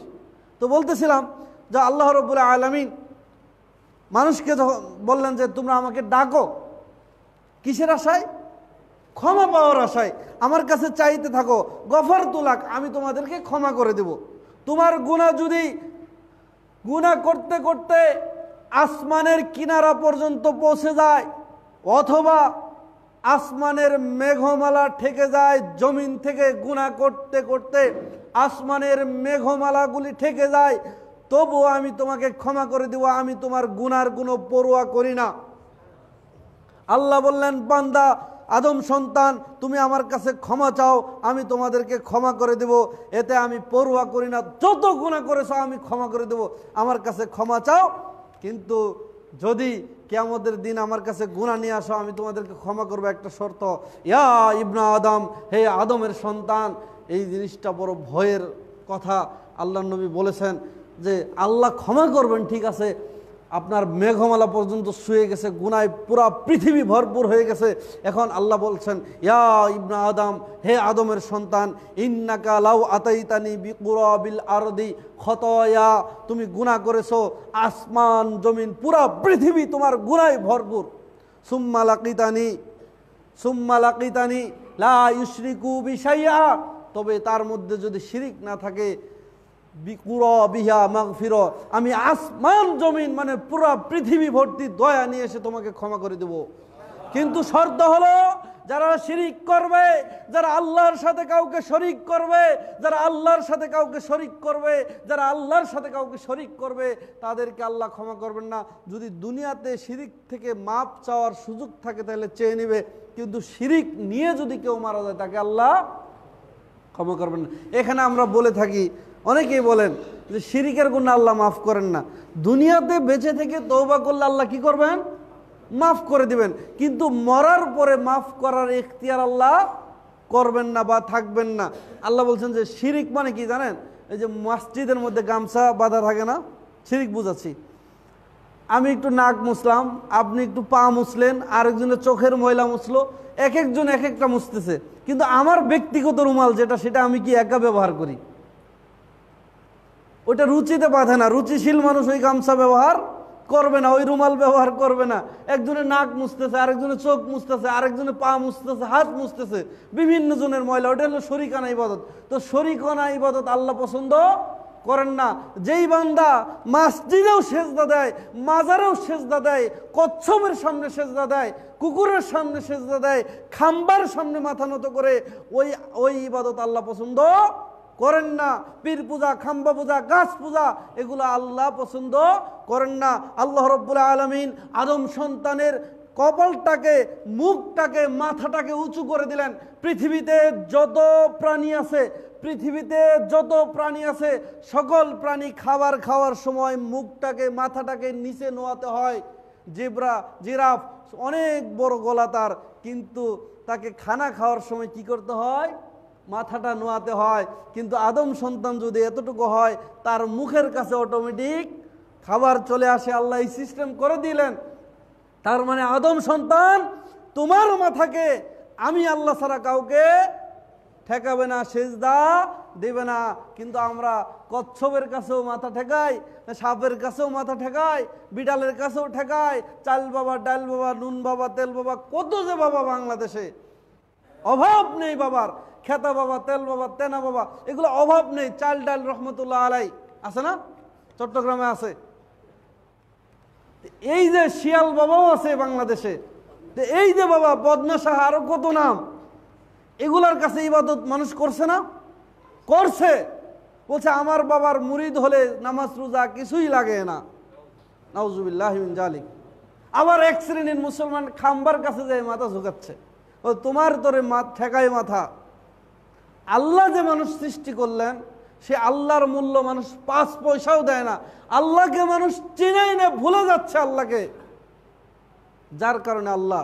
A: তো বলতেছিলাম যে আল্লাহ রবুল্লা আলমিন মানুষকে যখন বললেন যে তোমরা আমাকে ডাকো কিসের আশায় ক্ষমা পাওয়ার আশায় আমার কাছে চাইতে থাকো গফর তুলাক আমি তোমাদেরকে ক্ষমা করে দেব তোমার গুণা যদি গুণা করতে করতে আসমানের কিনারা পর্যন্ত পৌঁছে যায় অথবা আসমানের মেঘমালা ঠেকে যায় জমিন থেকে গুণা করতে করতে আসমানের মেঘমালাগুলি ঠেকে যায় তবুও আমি তোমাকে ক্ষমা করে দেব আমি তোমার গুনার কোনো পড়ুয়া করি না আল্লাহ বললেন বান্দা আদম সন্তান তুমি আমার কাছে ক্ষমা চাও আমি তোমাদেরকে ক্ষমা করে দেব এতে আমি পড়ুয়া করি না যত গুণা করেছ আমি ক্ষমা করে দেব আমার কাছে ক্ষমা চাও কিন্তু যদি আমাদের দিন আমার কাছে গুণা নিয়ে আসো আমি তোমাদেরকে ক্ষমা করবো একটা শর্ত ইয়া ইবনা আদম হে আদমের সন্তান এই জিনিসটা বড় ভয়ের কথা আল্লাহ নবী বলেছেন যে আল্লাহ ক্ষমা করবেন ঠিক আছে আপনার মেঘমালা পর্যন্ত শুয়ে গেছে গুনায় পুরা পৃথিবী ভরপুর হয়ে গেছে এখন আল্লাহ বলছেন ইয়া ইবনা আদম হে আদমের সন্তান ইন্নাকা লাউ আতাইতানি বিকুরাবিল আরদি খতয়া তুমি গুণা করেছ আসমান জমিন পুরা পৃথিবী তোমার গুণায় ভরপুর সুম্মা লাকিতানি সুম্মা লাকিতানি লা ইউশরিকু বিশাইয়া তবে তার মধ্যে যদি শিরিক না থাকে বিহা আমি আসমান জমিন মানে পুরা পৃথিবী ভর্তি দয়া নিয়ে এসে তোমাকে ক্ষমা করে দেব কিন্তু শর্ত হলো যারা শিরিক করবে যারা আল্লাহর সাথে কাউকে শরিক করবে যারা আল্লাহর সাথে কাউকে শরিক করবে যারা আল্লাহর সাথে কাউকে শরিক করবে তাদেরকে আল্লাহ ক্ষমা করবেন না যদি দুনিয়াতে শিরিক থেকে মাপ চাওয়ার সুযোগ থাকে তাহলে চেয়ে নেবে কিন্তু শিরিক নিয়ে যদি কেউ মারা যায় তাকে আল্লাহ ক্ষমা করবেন না এখানে আমরা বলে থাকি অনেকেই বলেন যে শিরিকের গুণ আল্লাহ মাফ করেন না দুনিয়াতে বেঁচে থেকে তৌবা করলে আল্লাহ কি করবেন মাফ করে দিবেন কিন্তু মরার পরে মাফ করার এখতিয়ার আল্লাহ করবেন না বা থাকবেন না আল্লাহ বলছেন যে শিরিক মানে কি জানেন এই যে মসজিদের মধ্যে গামছা বাঁধা থাকে না শিরিক বুঝাচ্ছি আমি একটু নাক মুসলাম আপনি একটু পা মুসলেন আরেকজনের চোখের ময়লা মুসলো এক একজন এক একটা মুসতেছে কিন্তু আমার ব্যক্তিগত রুমাল যেটা সেটা আমি কি একা ব্যবহার করি ওটা রুচিতে বাধে না রুচিশীল মানুষ ওই গামছা ব্যবহার করবে না ওই রুমাল ব্যবহার করবে না একজনে নাক মুছতেছে আরেকজনের চোখ মুছতেছে আরেকজনের পা মুছতেছে হাত মুছতেছে বিভিন্ন জনের ময়লা ওটা হলো শরিকানা ইবাদত তো শরিকানা ইবাদত আল্লাহ পছন্দ করেন না যেই বান্দা মাসজিদেও সেজদা দেয় মাজারেও সেজদা দেয় কচ্ছপের সামনে সেজদা দেয় কুকুরের সামনে সেজদা দেয় খাম্বার সামনে মাথা নত করে ওই ওই ইবাদত আল্লাহ পছন্দ করেন না পীর পূজা খাম্বা পূজা গাছ পূজা এগুলো আল্লাহ পছন্দ করেন না আল্লাহ রব্বুল আলমিন আদম সন্তানের কপালটাকে মুখটাকে মাথাটাকে উঁচু করে দিলেন পৃথিবীতে যত প্রাণী আছে পৃথিবীতে যত প্রাণী আছে সকল প্রাণী খাবার খাওয়ার সময় মুখটাকে মাথাটাকে নিচে নোয়াতে হয় জিব্রা জিরাফ অনেক বড় গলা তার কিন্তু তাকে খানা খাওয়ার সময় কি করতে হয় মাথাটা নোয়াতে হয় কিন্তু আদম সন্তান যদি এতটুকু হয় তার মুখের কাছে অটোমেটিক খাবার চলে আসে আল্লাহ এই সিস্টেম করে দিলেন তার মানে আদম সন্তান তোমার মাথাকে আমি আল্লাহ ছাড়া কাউকে ঠেকাবে না সেজদা দেবে না কিন্তু আমরা কচ্ছপের কাছেও মাথা ঠেকাই সাপের কাছেও মাথা ঠেকাই বিড়ালের কাছেও ঠেকাই চাল বাবা ডাল বাবা নুন বাবা তেল বাবা কত যে বাবা বাংলাদেশে অভাব নেই বাবার খেতা বাবা তেল বাবা তেনা বাবা এগুলো অভাব নেই চাল ডাল রহমতুল্লাহ আলাই আছে না চট্টগ্রামে আছে এই যে শিয়াল বাবাও আছে বাংলাদেশে এই যে বাবা বদনা আরো কত নাম এগুলার কাছে ইবাদত মানুষ করছে না করছে বলছে আমার বাবার মুরিদ হলে নামাজ রোজা কিছুই লাগে না নাউজুবিল্লাহিন জালিক আবার এক শ্রেণীর মুসলমান খাম্বার কাছে যায় মাথা ঝুঁকাচ্ছে ও তোমার তোরে মা ঠেকায় মাথা আল্লাহ যে মানুষ সৃষ্টি করলেন সে আল্লাহর মূল্য মানুষ পাঁচ পয়সাও দেয় না আল্লাহকে মানুষ চিনেই না ভুলে যাচ্ছে আল্লাহকে যার কারণে আল্লাহ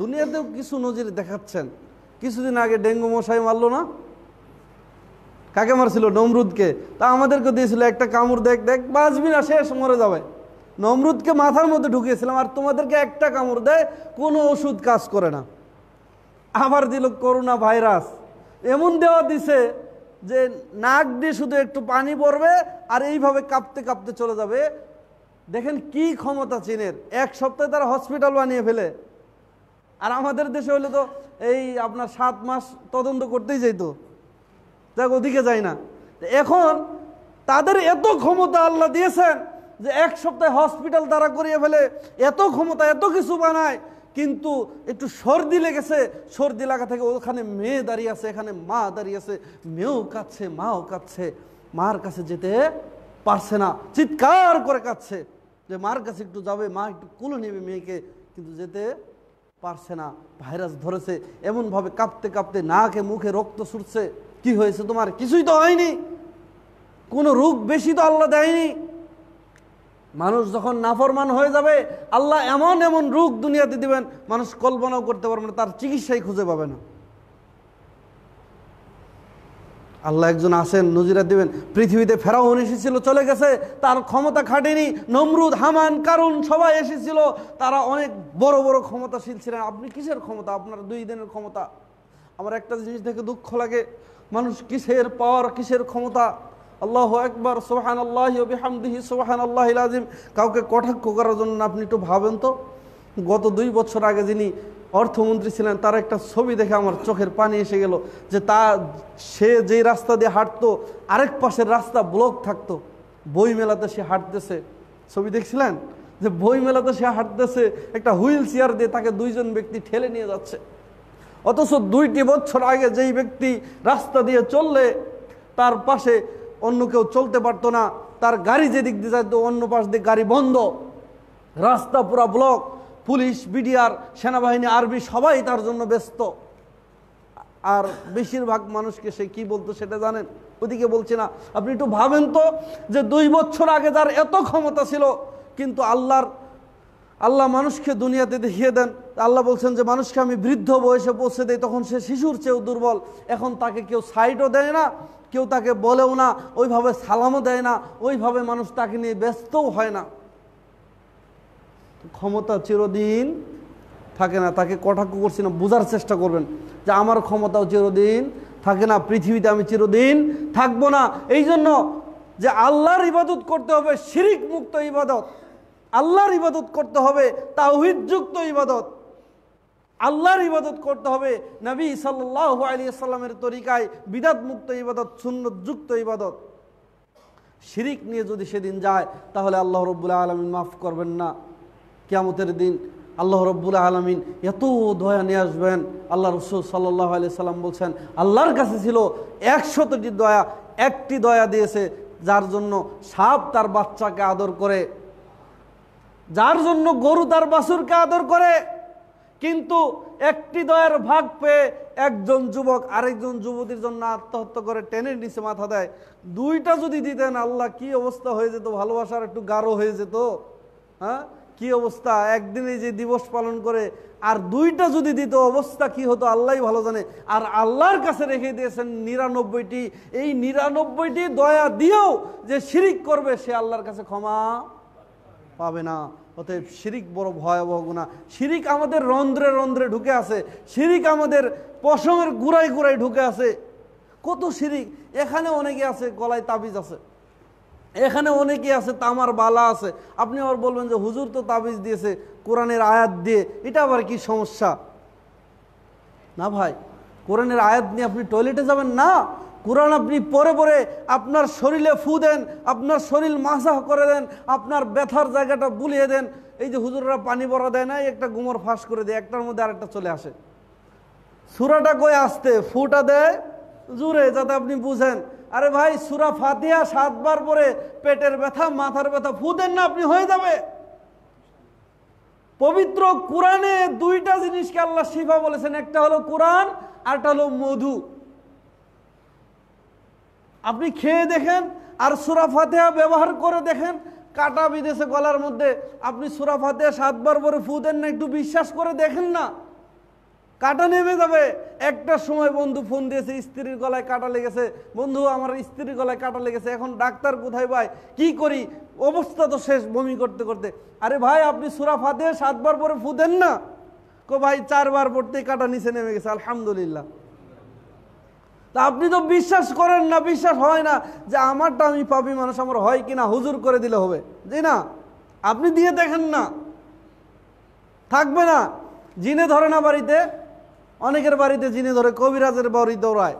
A: দুনিয়াতেও কিছু নজির দেখাচ্ছেন কিছুদিন আগে ডেঙ্গু মশাই মারল না কাকে মারছিল নমরুদকে তা আমাদেরকে দিয়েছিল একটা কামড় দেখ দেখ বাঁচবি না শেষ মরে যাবে নমরুদকে মাথার মধ্যে ঢুকিয়েছিলাম আর তোমাদেরকে একটা কামড় দেয় কোনো ওষুধ কাজ করে না আবার দিল করোনা ভাইরাস এমন দেওয়া দিছে যে নাক দিয়ে শুধু একটু পানি পড়বে আর এইভাবে কাঁপতে কাঁপতে চলে যাবে দেখেন কি ক্ষমতা চীনের এক সপ্তাহে তারা হসপিটাল বানিয়ে ফেলে আর আমাদের দেশে হলে তো এই আপনার সাত মাস তদন্ত করতেই যাইতো যাক ওদিকে যায় না এখন তাদের এত ক্ষমতা আল্লাহ দিয়েছেন যে এক সপ্তাহে হসপিটাল তারা করিয়ে ফেলে এত ক্ষমতা এত কিছু বানায় কিন্তু একটু সর্দি লেগেছে সর্দি লাগা থেকে ওখানে মেয়ে দাঁড়িয়ে আছে এখানে মা দাঁড়িয়ে আছে মেয়েও কাঁদছে মাও কাঁদছে মার কাছে যেতে পারছে না চিৎকার করে কাঁদছে যে মার কাছে একটু যাবে মা একটু কুলো নেবে মেয়েকে কিন্তু যেতে পারছে না ভাইরাস ধরেছে এমনভাবে কাঁপতে কাঁপতে নাকে মুখে রক্ত ছুটছে কি হয়েছে তোমার কিছুই তো হয়নি কোনো রোগ বেশি তো আল্লাহ দেয়নি মানুষ যখন নাফরমান হয়ে যাবে আল্লাহ এমন এমন রোগ দুনিয়াতে দিবেন মানুষ কল্পনাও করতে পারবে না তার চিকিৎসাই খুঁজে পাবে না আল্লাহ একজন আসেন নজিরা দিবেন পৃথিবীতে ফেরাউন এসেছিল চলে গেছে তার ক্ষমতা খাটেনি নমরুদ হামান কারণ সবাই এসেছিল তারা অনেক বড় বড় ক্ষমতাশীল ছিলেন আপনি কিসের ক্ষমতা আপনার দুই দিনের ক্ষমতা আমার একটা জিনিস থেকে দুঃখ লাগে মানুষ কিসের পাওয়ার কিসের ক্ষমতা আল্লাহ একবার সোহান আল্লাহ হামদিহি সোহান আল্লাহ আজিম কাউকে কটাক্ষ করার জন্য আপনি একটু ভাবেন তো গত দুই বছর আগে যিনি অর্থমন্ত্রী ছিলেন তার একটা ছবি দেখে আমার চোখের পানি এসে গেল যে তা সে যেই রাস্তা দিয়ে হাঁটতো আরেক পাশের রাস্তা ব্লক থাকতো বই মেলাতে সে হাঁটতেছে ছবি দেখছিলেন যে বই মেলাতে সে হাঁটতেছে একটা হুইল চেয়ার দিয়ে তাকে দুইজন ব্যক্তি ঠেলে নিয়ে যাচ্ছে অথচ দুইটি বছর আগে যেই ব্যক্তি রাস্তা দিয়ে চললে তার পাশে অন্য কেউ চলতে পারতো না তার গাড়ি যেদিক দিয়ে যাইতো অন্য পাশ দিয়ে গাড়ি বন্ধ রাস্তা পুরা ব্লক পুলিশ বিডিআর সেনাবাহিনী আরবি সবাই তার জন্য ব্যস্ত আর বেশিরভাগ মানুষকে সে কি বলতো সেটা জানেন ওদিকে বলছি না আপনি একটু ভাবেন তো যে দুই বছর আগে তার এত ক্ষমতা ছিল কিন্তু আল্লাহর আল্লাহ মানুষকে দুনিয়াতে দেখিয়ে দেন আল্লাহ বলছেন যে মানুষকে আমি বৃদ্ধ বয়সে পৌঁছে দিই তখন সে শিশুর চেয়েও দুর্বল এখন তাকে কেউ সাইডও দেয় না কেউ তাকে বলেও না ওইভাবে সালামও দেয় না ওইভাবে মানুষ তাকে নিয়ে ব্যস্তও হয় না ক্ষমতা চিরদিন থাকে না তাকে কটাক্ষ করছি না বোঝার চেষ্টা করবেন যে আমার ক্ষমতাও চিরদিন থাকে না পৃথিবীতে আমি চিরদিন থাকব না এই জন্য যে আল্লাহর ইবাদত করতে হবে শিরিক মুক্ত ইবাদত আল্লাহর ইবাদত করতে হবে তাওহিদযুক্ত ইবাদত আল্লাহর ইবাদত করতে হবে নবী সাল্লাহ আলী তরিকায় বিদাত মুক্ত ইবাদত সুন্নতযুক্ত ইবাদত শিরিক নিয়ে যদি সেদিন যায় তাহলে আল্লাহ রবুল্লাহ আলমিন মাফ করবেন না কেয়ামতের দিন আল্লাহ রব্বুল্লা আলমিন এত দয়া নিয়ে আসবেন আল্লাহ রসুল সাল্লাহ আলি সাল্লাম বলছেন আল্লাহর কাছে ছিল একশতটি দয়া একটি দয়া দিয়েছে যার জন্য সাপ তার বাচ্চাকে আদর করে যার জন্য গরু তার বাসুরকে আদর করে কিন্তু একটি দয়ার ভাগ পেয়ে একজন যুবক আরেকজন যুবতীর জন্য আত্মহত্যা করে টেনে নিচে মাথা দেয় দুইটা যদি দিতেন আল্লাহ কি অবস্থা হয়ে যেত ভালোবাসার একটু গাঢ় হয়ে যেত হ্যাঁ কি অবস্থা একদিনে যে দিবস পালন করে আর দুইটা যদি দিত অবস্থা কি হতো আল্লাহ ভালো জানে আর আল্লাহর কাছে রেখে দিয়েছেন নিরানব্বইটি এই নিরানব্বইটি দয়া দিয়েও যে শিরিক করবে সে আল্লাহর কাছে ক্ষমা পাবে না অতএব শিরিক বড় ভয়াবহ গুণা শিরিক আমাদের রন্ধ্রে রন্ধ্রে ঢুকে আছে শিরিক আমাদের পশমের গুড়ায় গুড়ায় ঢুকে আছে কত শিরিক এখানে অনেকে আছে গলায় তাবিজ আছে এখানে অনেকে আছে তামার বালা আছে আপনি আবার বলবেন যে হুজুর তো তাবিজ দিয়েছে কোরআনের আয়াত দিয়ে এটা আবার কি সমস্যা না ভাই কোরআনের আয়াত নিয়ে আপনি টয়লেটে যাবেন না কোরআন আপনি পরে পরে আপনার শরীরে ফু দেন আপনার শরীর মাসাহ করে দেন আপনার ব্যথার জায়গাটা বুলিয়ে দেন এই যে হুজুররা পানি ভরা দেয় না একটা গুমর ফাঁস করে দেয় একটার মধ্যে আরেকটা চলে আসে সুরাটা কয়ে আসতে ফুটা দেয় জুড়ে যাতে আপনি বুঝেন আরে ভাই সুরা ফাতিয়া সাতবার পরে পেটের ব্যথা মাথার ব্যথা ফুদেন না আপনি হয়ে যাবে পবিত্র কোরআনে দুইটা জিনিসকে আল্লাহ শিফা বলেছেন একটা হলো কোরআন আরটা হলো মধু আপনি খেয়ে দেখেন আর সুরা ফাতেহা ব্যবহার করে দেখেন কাটা বিদেশে গলার মধ্যে আপনি সুরা ফাতেহা সাতবার পরে ফু দেন না একটু বিশ্বাস করে দেখেন না কাটা নেমে যাবে একটা সময় বন্ধু ফোন দিয়েছে স্ত্রীর গলায় কাটা লেগেছে বন্ধু আমার স্ত্রীর গলায় কাটা লেগেছে এখন ডাক্তার কোথায় ভাই কি করি অবস্থা তো শেষ বমি করতে করতে আরে ভাই আপনি সুরা ফাতে সাতবার পরে ফুঁদেন না কো ভাই চারবার পড়তে কাটা নিচে নেমে গেছে আলহামদুলিল্লাহ তা আপনি তো বিশ্বাস করেন না বিশ্বাস হয় না যে আমারটা আমি পাবি মানুষ আমার হয় কি না হুজুর করে দিলে হবে যে না আপনি দিয়ে দেখেন না থাকবে না জিনে ধরে না বাড়িতে অনেকের বাড়িতে যিনি ধরে কবিরাজের বাড়ি দৌড়ায়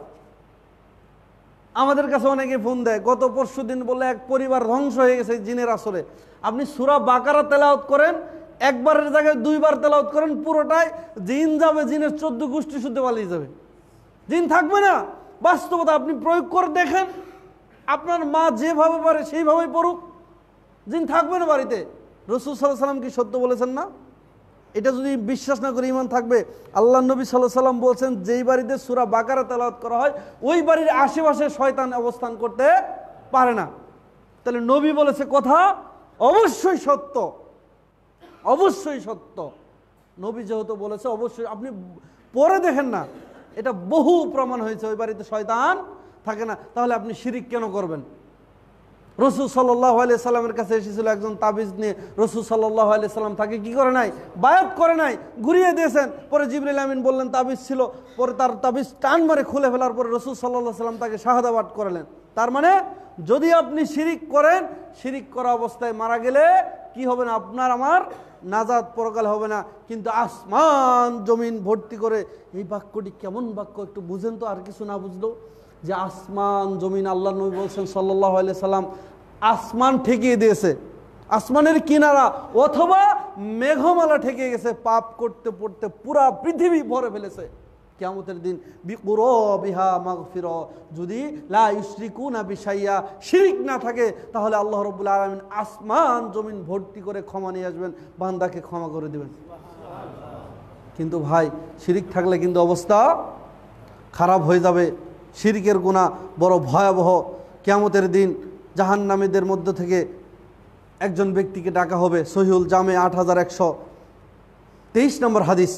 A: আমাদের কাছে অনেকে ফোন দেয় গত পরশু দিন বলে এক পরিবার ধ্বংস হয়ে গেছে জিনের আসরে আপনি সুরা বাকারা তেলাওত করেন একবারের জায়গায় দুইবার তেলাওত করেন পুরোটাই জিন যাবে জিনের চোদ্দ গোষ্ঠী শুদ্ধ পালিয়ে যাবে জিন থাকবে না বাস্তবতা আপনি প্রয়োগ করে দেখেন আপনার মা যেভাবে পারে সেইভাবেই পড়ুক জিন থাকবে না বাড়িতে রসুল সাল্লাহ সাল্লাম কি সত্য বলেছেন না এটা যদি বিশ্বাস না করে ইমান থাকবে আল্লাহ নবী সাল্লাহ সাল্লাম বলছেন যেই বাড়িতে সুরা বাকারা তেলাওয়াত করা হয় ওই বাড়ির আশেপাশে শয়তান অবস্থান করতে পারে না তাহলে নবী বলেছে কথা অবশ্যই সত্য অবশ্যই সত্য নবী যেহেতু বলেছে অবশ্যই আপনি পরে দেখেন না এটা বহু প্রমাণ হয়েছে ওই বাড়িতে শয়তান থাকে না তাহলে আপনি শিরিক কেন করবেন রসুল সাল্লাহ সাল্লামের কাছে এসেছিল একজন তাবিজ নিয়ে রসুল সাল্লাহ সাল্লাম তাকে কি করে নাই বায়ব করে নাই ঘুরিয়ে দিয়েছেন পরে জিবরুল আমিন বললেন তাবিজ ছিল পরে তার তাবিজ টান মারে খুলে ফেলার পরে রসুল সাল্লাহ সাল্লাম তাকে শাহাদাবাদ করালেন তার মানে যদি আপনি শিরিক করেন শিরিক করা অবস্থায় মারা গেলে কি হবে না আপনার আমার নাজাদ পরকাল হবে না কিন্তু আসমান জমিন ভর্তি করে এই বাক্যটি কেমন বাক্য একটু বুঝেন তো আর কিছু না বুঝলো যে আসমান জমিন আল্লাহ নবী বলছেন সাল্লাহ সাল্লাম আসমান ঠেকিয়ে দিয়েছে আসমানের কিনারা অথবা মেঘমালা ঠেকে গেছে পাপ করতে পড়তে পুরা পৃথিবী ভরে ফেলেছে কেমতের দিন বিকুর বিহা যদি লা না বিশাইয়া শিরিক না থাকে তাহলে আল্লাহ রবুল্লা আলমিন আসমান জমিন ভর্তি করে ক্ষমা নিয়ে আসবেন বান্দাকে ক্ষমা করে দেবেন কিন্তু ভাই শিরিক থাকলে কিন্তু অবস্থা খারাপ হয়ে যাবে শিরিকের গুণা বড় ভয়াবহ কেয়ামতের দিন জাহান্নামীদের মধ্য থেকে একজন ব্যক্তিকে ডাকা হবে সহিউল জামে আট হাজার একশো তেইশ নম্বর হাদিস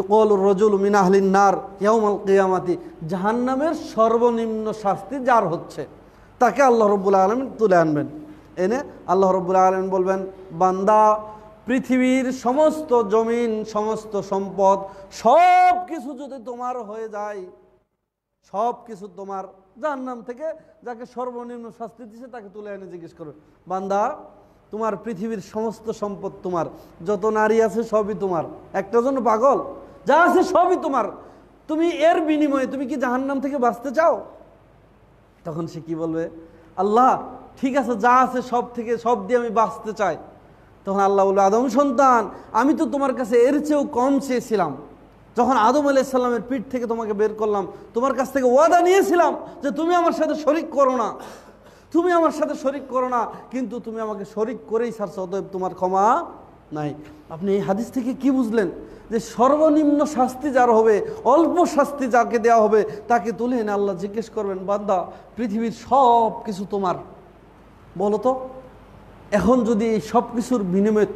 A: ইকল রজুল মিনাহলিন নার ইয়ামাল কেয়ামাতি জাহান্নামের সর্বনিম্ন শাস্তি যার হচ্ছে তাকে আল্লাহ রব্বুল্লা আলমিন তুলে আনবেন এনে আল্লাহ রব্বুল্লা আলমিন বলবেন বান্দা পৃথিবীর সমস্ত জমিন সমস্ত সম্পদ সব কিছু যদি তোমার হয়ে যায় সব কিছু তোমার যার নাম থেকে যাকে সর্বনিম্ন শাস্তি দিছে তাকে তুলে এনে জিজ্ঞেস করবে বান্দা তোমার পৃথিবীর সমস্ত সম্পদ তোমার যত নারী আছে সবই তোমার একটা জন্য পাগল যা আছে সবই তোমার তুমি এর বিনিময়ে তুমি কি জাহান্নাম থেকে বাঁচতে চাও তখন সে কি বলবে আল্লাহ ঠিক আছে যা আছে সব থেকে সব দিয়ে আমি বাঁচতে চাই তখন আল্লাহ বলবে আদম সন্তান আমি তো তোমার কাছে এর চেয়েও কম চেয়েছিলাম যখন আদম আলাইসাল্লামের পিঠ থেকে তোমাকে বের করলাম তোমার কাছ থেকে ওয়াদা নিয়েছিলাম যে তুমি আমার সাথে শরিক করো না তুমি আমার সাথে শরিক করো না কিন্তু তুমি আমাকে শরিক করেই সারছ অতএব তোমার ক্ষমা নাই আপনি এই হাদিস থেকে কি বুঝলেন যে সর্বনিম্ন শাস্তি যার হবে অল্প শাস্তি যাকে দেওয়া হবে তাকে তুলে এনে আল্লাহ জিজ্ঞেস করবেন বান্দা পৃথিবীর সব কিছু তোমার বলো তো এখন যদি এই সব কিছুর বিনিময়ে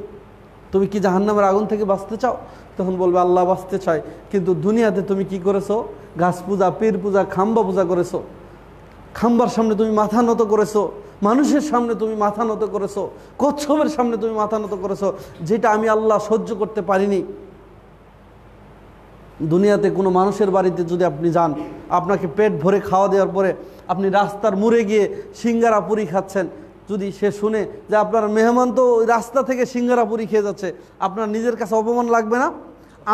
A: তুমি কি জাহান্নামের আগুন থেকে বাঁচতে চাও তখন বলবে আল্লাহ বাঁচতে চাই কিন্তু দুনিয়াতে তুমি কি করেছো গাছ পূজা পীর পূজা খাম্বা পূজা করেছো খাম্বার সামনে তুমি মাথা নত করেছো মানুষের সামনে তুমি মাথা নত করেছো কচ্ছপের সামনে তুমি মাথা নত করেছো যেটা আমি আল্লাহ সহ্য করতে পারিনি দুনিয়াতে কোনো মানুষের বাড়িতে যদি আপনি যান আপনাকে পেট ভরে খাওয়া দেওয়ার পরে আপনি রাস্তার মুড়ে গিয়ে সিঙ্গারা পুরি খাচ্ছেন যদি সে শুনে যে আপনার মেহমান তো ওই রাস্তা থেকে সিঙ্গারা পুরি খেয়ে যাচ্ছে আপনার নিজের কাছে অপমান লাগবে না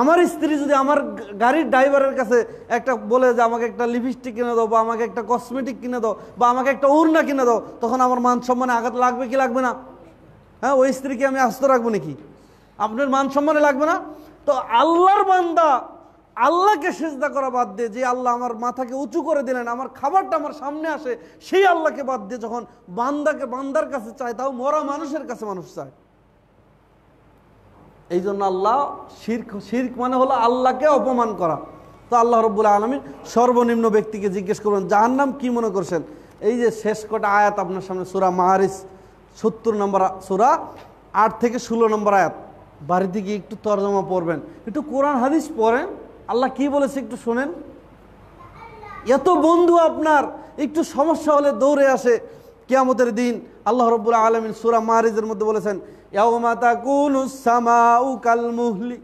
A: আমার স্ত্রী যদি আমার গাড়ির ড্রাইভারের কাছে একটা বলে যে আমাকে একটা লিপস্টিক কিনে দাও বা আমাকে একটা কসমেটিক কিনে দাও বা আমাকে একটা উড়না কিনে দাও তখন আমার মান সম্মানে আঘাত লাগবে কি লাগবে না হ্যাঁ ওই স্ত্রীকে আমি আস্ত রাখবো নাকি আপনার মান সম্মানে লাগবে না তো আল্লাহর বান্দা আল্লাহকে সেজদা করা বাদ দিয়ে যে আল্লাহ আমার মাথাকে উঁচু করে দিলেন আমার খাবারটা আমার সামনে আসে সেই আল্লাহকে বাদ দিয়ে যখন বান্দাকে বান্দার কাছে চায় তাও মরা মানুষের কাছে মানুষ চায় এই জন্য আল্লাহ শির্ক শির্ক মানে হলো আল্লাহকে অপমান করা তো আল্লাহ রব্বুল্লা আলমীর সর্বনিম্ন ব্যক্তিকে জিজ্ঞেস করবেন যার নাম কী মনে করছেন এই যে শেষ কটা আয়াত আপনার সামনে সুরা মাহারিস সত্তর নম্বর সুরা আট থেকে ষোলো নম্বর আয়াত বাড়িতে গিয়ে একটু তর্জমা পড়বেন একটু কোরআন হাদিস পড়েন আল্লাহ কি বলেছে একটু শোনেন এত বন্ধু আপনার একটু সমস্যা হলে দৌড়ে আসে কেয়ামতের দিন আল্লাহ রব্বুল্লাহ আলমিন সুরা মাহারিজের মধ্যে বলেছেন কালমুহলি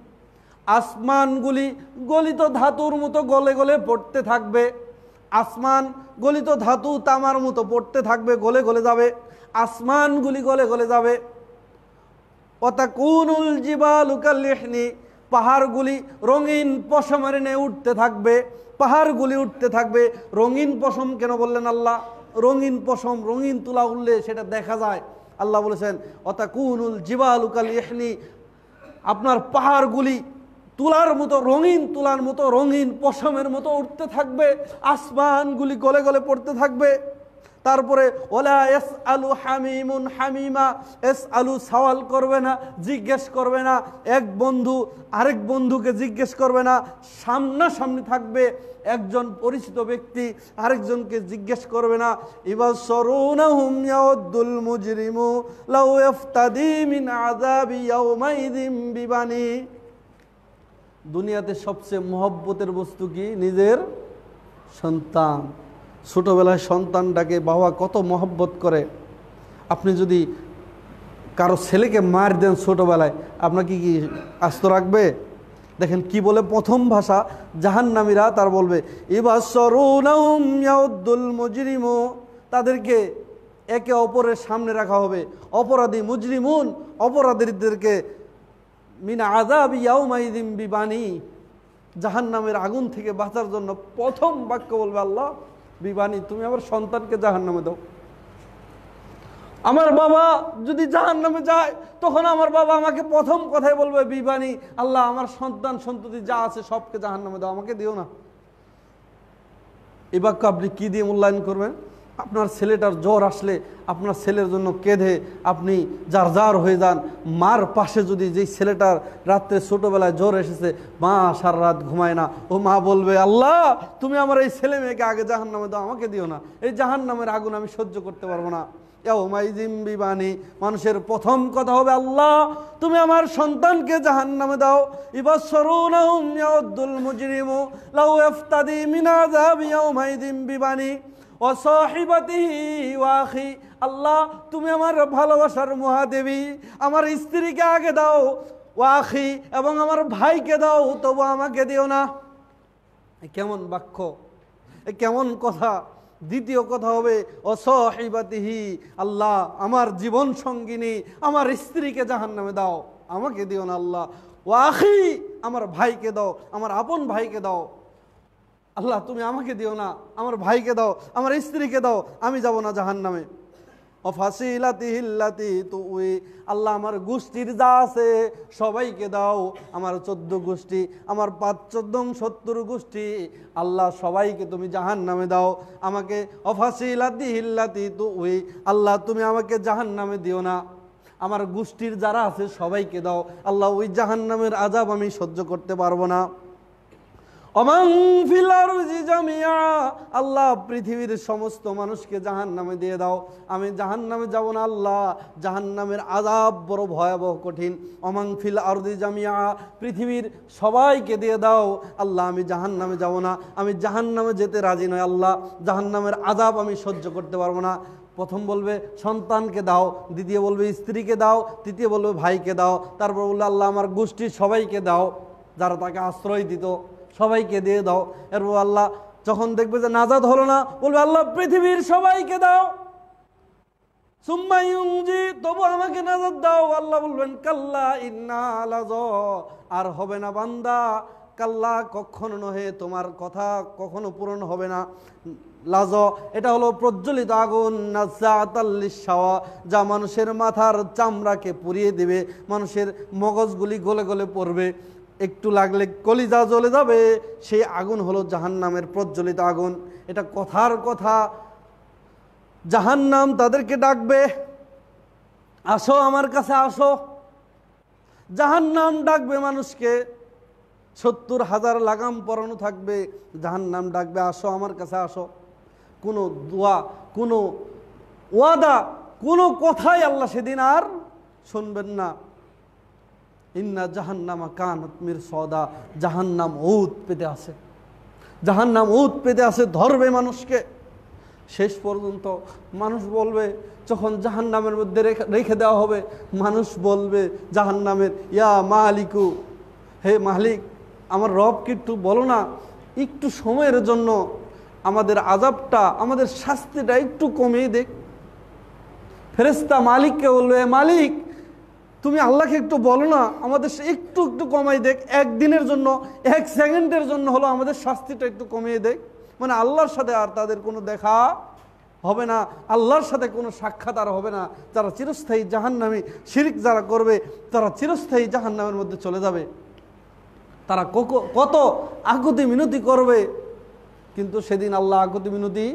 A: আসমানগুলি গলিত ধাতুর মতো গলে গলে পড়তে থাকবে আসমান গলিত ধাতু তামার মতো পড়তে থাকবে গলে গলে যাবে আসমানগুলি গলে গলে যাবে অতা কুনুল জিবা লুকাল পাহাড়গুলি রঙিন পশমের নিয়ে উঠতে থাকবে পাহাড়গুলি উঠতে থাকবে রঙিন পশম কেন বললেন আল্লাহ রঙিন পশম রঙিন তুলা উঠলে সেটা দেখা যায় আল্লাহ বলেছেন অর্থাৎ অতাকুনুল জিবালুকাল ইহনি আপনার পাহাড়গুলি তুলার মতো রঙিন তুলার মতো রঙিন পশমের মতো উঠতে থাকবে আসমানগুলি গলে গলে পড়তে থাকবে তারপরে ওলা এস আলু হামিমুন হামিমা এস আলু সওয়াল করবে না জিজ্ঞেস করবে না এক বন্ধু আরেক বন্ধুকে জিজ্ঞেস করবে না সামনাসামনি থাকবে একজন পরিচিত ব্যক্তি আরেকজনকে জিজ্ঞেস করবে না ইবাল সরুনাহুম ইয়াউদ্দুল মুজরিমু লাউ ইফতাদি মিন আযাবি ইয়াউমাইযিন বিবানি দুনিয়াতে সবচেয়ে মহব্বতের বস্তু কি নিজের সন্তান ছোটোবেলায় সন্তানটাকে বাবা কত মহব্বত করে আপনি যদি কারো ছেলেকে মার দেন ছোটোবেলায় আপনাকে কি আস্ত রাখবে দেখেন কি বলে প্রথম ভাষা নামিরা তার বলবে এবার তাদেরকে একে অপরের সামনে রাখা হবে অপরাধী মুজরিমুন অপরাধীদেরকে মিনা আজাব ইয়াউমাইদিম জাহান জাহান্নামের আগুন থেকে বাঁচার জন্য প্রথম বাক্য বলবে আল্লাহ বিবানি তুমি আমার সন্তানকে জাহান নামে দাও আমার বাবা যদি জাহান নামে যায় তখন আমার বাবা আমাকে প্রথম কথাই বলবে বিবানি আল্লাহ আমার সন্তান সন্ততি যা আছে সবকে জাহান নামে দাও আমাকে দিও না বাক্য আপনি কী দিয়ে মূল্যায়ন করবেন আপনার ছেলেটার জ্বর আসলে আপনার ছেলের জন্য কেঁধে আপনি যার যার হয়ে যান মার পাশে যদি যেই ছেলেটার রাত্রে ছোটোবেলায় জ্বর এসেছে মা সারা রাত ঘুমায় না ও মা বলবে আল্লাহ তুমি আমার এই ছেলে মেয়েকে আগে জাহান নামে দাও আমাকে দিও না এই জাহান নামের আগুন আমি সহ্য করতে পারবো না মানুষের প্রথম কথা হবে আল্লাহ তুমি আমার সন্তানকে জাহান নামে দাও ইবাসরুল লাউ ইফতাদি মিনা যাবি বিবানী ও আল্লাহ তুমি আমার ভালোবাসার মহাদেবী আমার স্ত্রীকে আগে দাও ওয়াহি এবং আমার ভাইকে দাও তবু আমাকে দিও না কেমন বাক্য কেমন কথা দ্বিতীয় কথা হবে অসহিবাতিহি আল্লাহ আমার জীবন সঙ্গিনী আমার স্ত্রীকে জাহান নামে দাও আমাকে দিও না আল্লাহ ওয়াহি আমার ভাইকে দাও আমার আপন ভাইকে দাও আল্লাহ তুমি আমাকে দিও না আমার ভাইকে দাও আমার স্ত্রীকে দাও আমি যাব না জাহান নামে অফাসিলাতি হিল্লাতি তুই আল্লাহ আমার গোষ্ঠীর যা আছে সবাইকে দাও আমার চোদ্দ গোষ্ঠী আমার পাঁচ চোদ্দ সত্তর গোষ্ঠী আল্লাহ সবাইকে তুমি জাহান নামে দাও আমাকে অফাসিলাতি হিল্লাতি তুই আল্লাহ তুমি আমাকে জাহান নামে দিও না আমার গোষ্ঠীর যারা আছে সবাইকে দাও আল্লাহ ওই জাহান্নামের আজাব আমি সহ্য করতে পারবো না আল্লাহ পৃথিবীর সমস্ত মানুষকে জাহান নামে দিয়ে দাও আমি জাহান নামে যাবো না আল্লাহ জাহান নামের আজাব বড় ভয়াবহ কঠিন অমাং ফিল আরদি জামিয়া পৃথিবীর সবাইকে দিয়ে দাও আল্লাহ আমি জাহান নামে যাবো না আমি জাহান নামে যেতে রাজি নয় আল্লাহ জাহান নামের আজাব আমি সহ্য করতে পারবো না প্রথম বলবে সন্তানকে দাও দ্বিতীয় বলবে স্ত্রীকে দাও তৃতীয় বলবে ভাইকে দাও তারপর বলবে আল্লাহ আমার গোষ্ঠীর সবাইকে দাও যারা তাকে আশ্রয় দিত সবাইকে দিয়ে দাও এরপর আল্লাহ যখন দেখবে যে নাজাদ হলো না বলবে আল্লাহ পৃথিবীর সবাইকে দাও সুম্মাইজি তবু আমাকে নাজাদ দাও আল্লাহ বলবেন কাল্লা ইন্না আর হবে না বান্দা কাল্লা কখনো নহে তোমার কথা কখনো পূরণ হবে না লাজ এটা হলো প্রজ্বলিত আগুন নাজাতাল্লিশাওয়া যা মানুষের মাথার চামড়াকে পুড়িয়ে দেবে মানুষের মগজগুলি গলে গলে পড়বে একটু লাগলে কলিজা জ্বলে যাবে সেই আগুন হলো জাহান্নামের প্রজ্বলিত আগুন এটা কথার কথা জাহান্নাম তাদেরকে ডাকবে আসো আমার কাছে আসো জাহান্নাম ডাকবে মানুষকে সত্তর হাজার লাগাম পরানো থাকবে জাহান্নাম ডাকবে আসো আমার কাছে আসো কোনো দোয়া কোনো ওয়াদা কোনো কথাই আল্লাহ সেদিন আর শুনবেন না ইন্না জাহান্নামা কান মির সদা জাহান্নাম ঔদ পেতে আছে জাহান্নাম ঔদ পেতে আসে ধরবে মানুষকে শেষ পর্যন্ত মানুষ বলবে যখন জাহান নামের মধ্যে রেখে দেওয়া হবে মানুষ বলবে জাহান নামের ইয়া মালিকু হে মালিক আমার রব কিন্তু বলো না একটু সময়ের জন্য আমাদের আজাবটা আমাদের শাস্তিটা একটু কমিয়ে দেখ ফেরেস্তা মালিককে বলবে মালিক তুমি আল্লাহকে একটু বলো না আমাদের একটু একটু কমাই দেখ একদিনের জন্য এক সেকেন্ডের জন্য হলো আমাদের শাস্তিটা একটু কমিয়ে দেখ মানে আল্লাহর সাথে আর তাদের কোনো দেখা হবে না আল্লাহর সাথে কোনো সাক্ষাৎ আর হবে না তারা চিরস্থায়ী জাহান্নামী শিরিক যারা করবে তারা চিরস্থায়ী জাহান্নামের মধ্যে চলে যাবে তারা কত আকুতি মিনতি করবে কিন্তু সেদিন আল্লাহ আকুতি মিনতি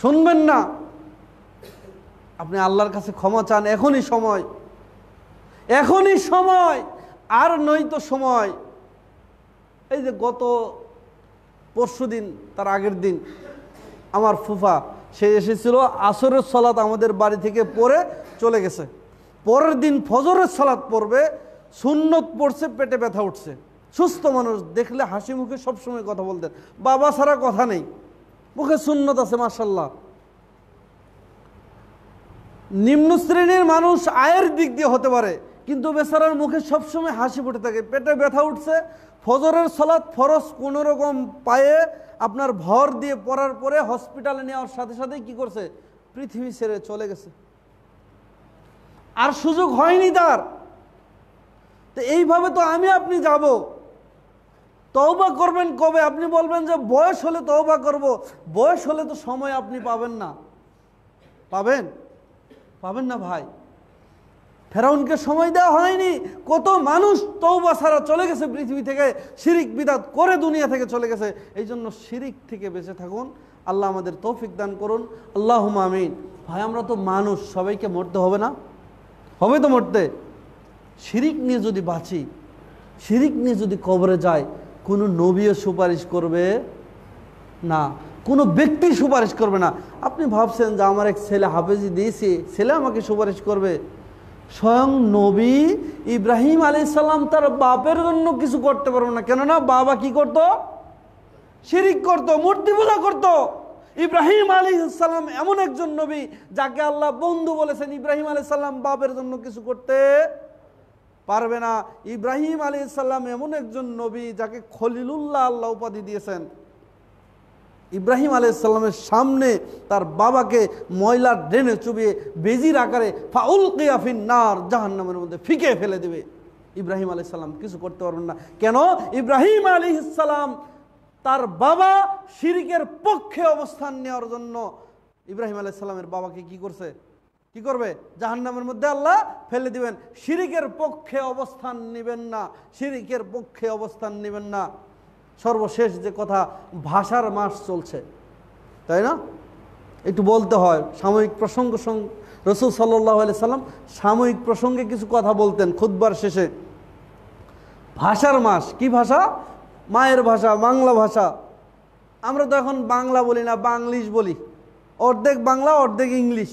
A: শুনবেন না আপনি আল্লাহর কাছে ক্ষমা চান এখনই সময় এখনই সময় আর নয়তো সময় এই যে গত পরশু দিন তার আগের দিন আমার ফুফা সে এসেছিল আসরের সালাত আমাদের বাড়ি থেকে পড়ে চলে গেছে পরের দিন ফজরের সালাত পড়বে সুন্নত পড়ছে পেটে ব্যথা উঠছে সুস্থ মানুষ দেখলে হাসি মুখে সবসময় কথা বলতেন বাবা ছাড়া কথা নেই মুখে সুন্নত আছে মার্শাল্লাহ নিম্ন শ্রেণীর মানুষ আয়ের দিক দিয়ে হতে পারে কিন্তু বেচারার মুখে সবসময় হাসি ফুটে থাকে পেটে ব্যথা উঠছে ফজরের সলাৎ ফরজ কোনো রকম পায়ে আপনার ভর দিয়ে পড়ার পরে হসপিটালে নেওয়ার সাথে সাথে কি করছে পৃথিবী ছেড়ে চলে গেছে আর সুযোগ হয়নি তার তো এইভাবে তো আমি আপনি যাব তওবা করবেন কবে আপনি বলবেন যে বয়স হলে তওবা করব বয়স হলে তো সময় আপনি পাবেন না পাবেন পাবেন না ভাই ফেরাউনকে সময় দেওয়া হয়নি কত মানুষ তৌবা ছাড়া চলে গেছে পৃথিবী থেকে শিরিক বিদাত করে দুনিয়া থেকে চলে গেছে এই জন্য শিরিক থেকে বেঁচে থাকুন আল্লাহ আমাদের তৌফিক দান করুন আল্লাহ আমিন ভাই আমরা তো মানুষ সবাইকে মরতে হবে না হবে তো মরতে শিরিক নিয়ে যদি বাঁচি শিরিক নিয়ে যদি কবরে যায় কোনো নবীয় সুপারিশ করবে না কোনো ব্যক্তি সুপারিশ করবে না আপনি ভাবছেন যে আমার এক ছেলে হাফেজি দিয়েছি ছেলে আমাকে সুপারিশ করবে স্বয়ং নবী ইব্রাহিম আলি সাল্লাম তার বাপের জন্য কিছু করতে পারবো না কেননা বাবা কি করত শিরিক করত মূর্তি পূজা করত ইব্রাহিম আলী সাল্লাম এমন একজন নবী যাকে আল্লাহ বন্ধু বলেছেন ইব্রাহিম আলি সাল্লাম বাপের জন্য কিছু করতে পারবে না ইব্রাহিম আলী সাল্লাম এমন একজন নবী যাকে খলিলুল্লাহ আল্লাহ উপাধি দিয়েছেন ইব্রাহিম আলাইসাল্লামের সামনে তার বাবাকে ময়লার ড্রেনে চুবিয়ে বেজির আকারে ফাউল কেয়াফিন নার জাহান্নামের মধ্যে ফিকে ফেলে দেবে ইব্রাহিম আলাইসাল্লাম কিছু করতে পারবেন না কেন ইব্রাহিম আলি তার বাবা শিরিকের পক্ষে অবস্থান নেওয়ার জন্য ইব্রাহিম আলাইসাল্লামের বাবাকে কি করছে কি করবে জাহান্নামের মধ্যে আল্লাহ ফেলে দিবেন শিরিকের পক্ষে অবস্থান নেবেন না শিরিকের পক্ষে অবস্থান নেবেন না সর্বশেষ যে কথা ভাষার মাস চলছে তাই না একটু বলতে হয় সাময়িক প্রসঙ্গ রসুল সাল্লাহ সাল্লাম সাময়িক প্রসঙ্গে কিছু কথা বলতেন খুদ্বার শেষে ভাষার মাস কি ভাষা মায়ের ভাষা বাংলা ভাষা আমরা তো এখন বাংলা বলি না বাংলিশ বলি অর্ধেক বাংলা অর্ধেক ইংলিশ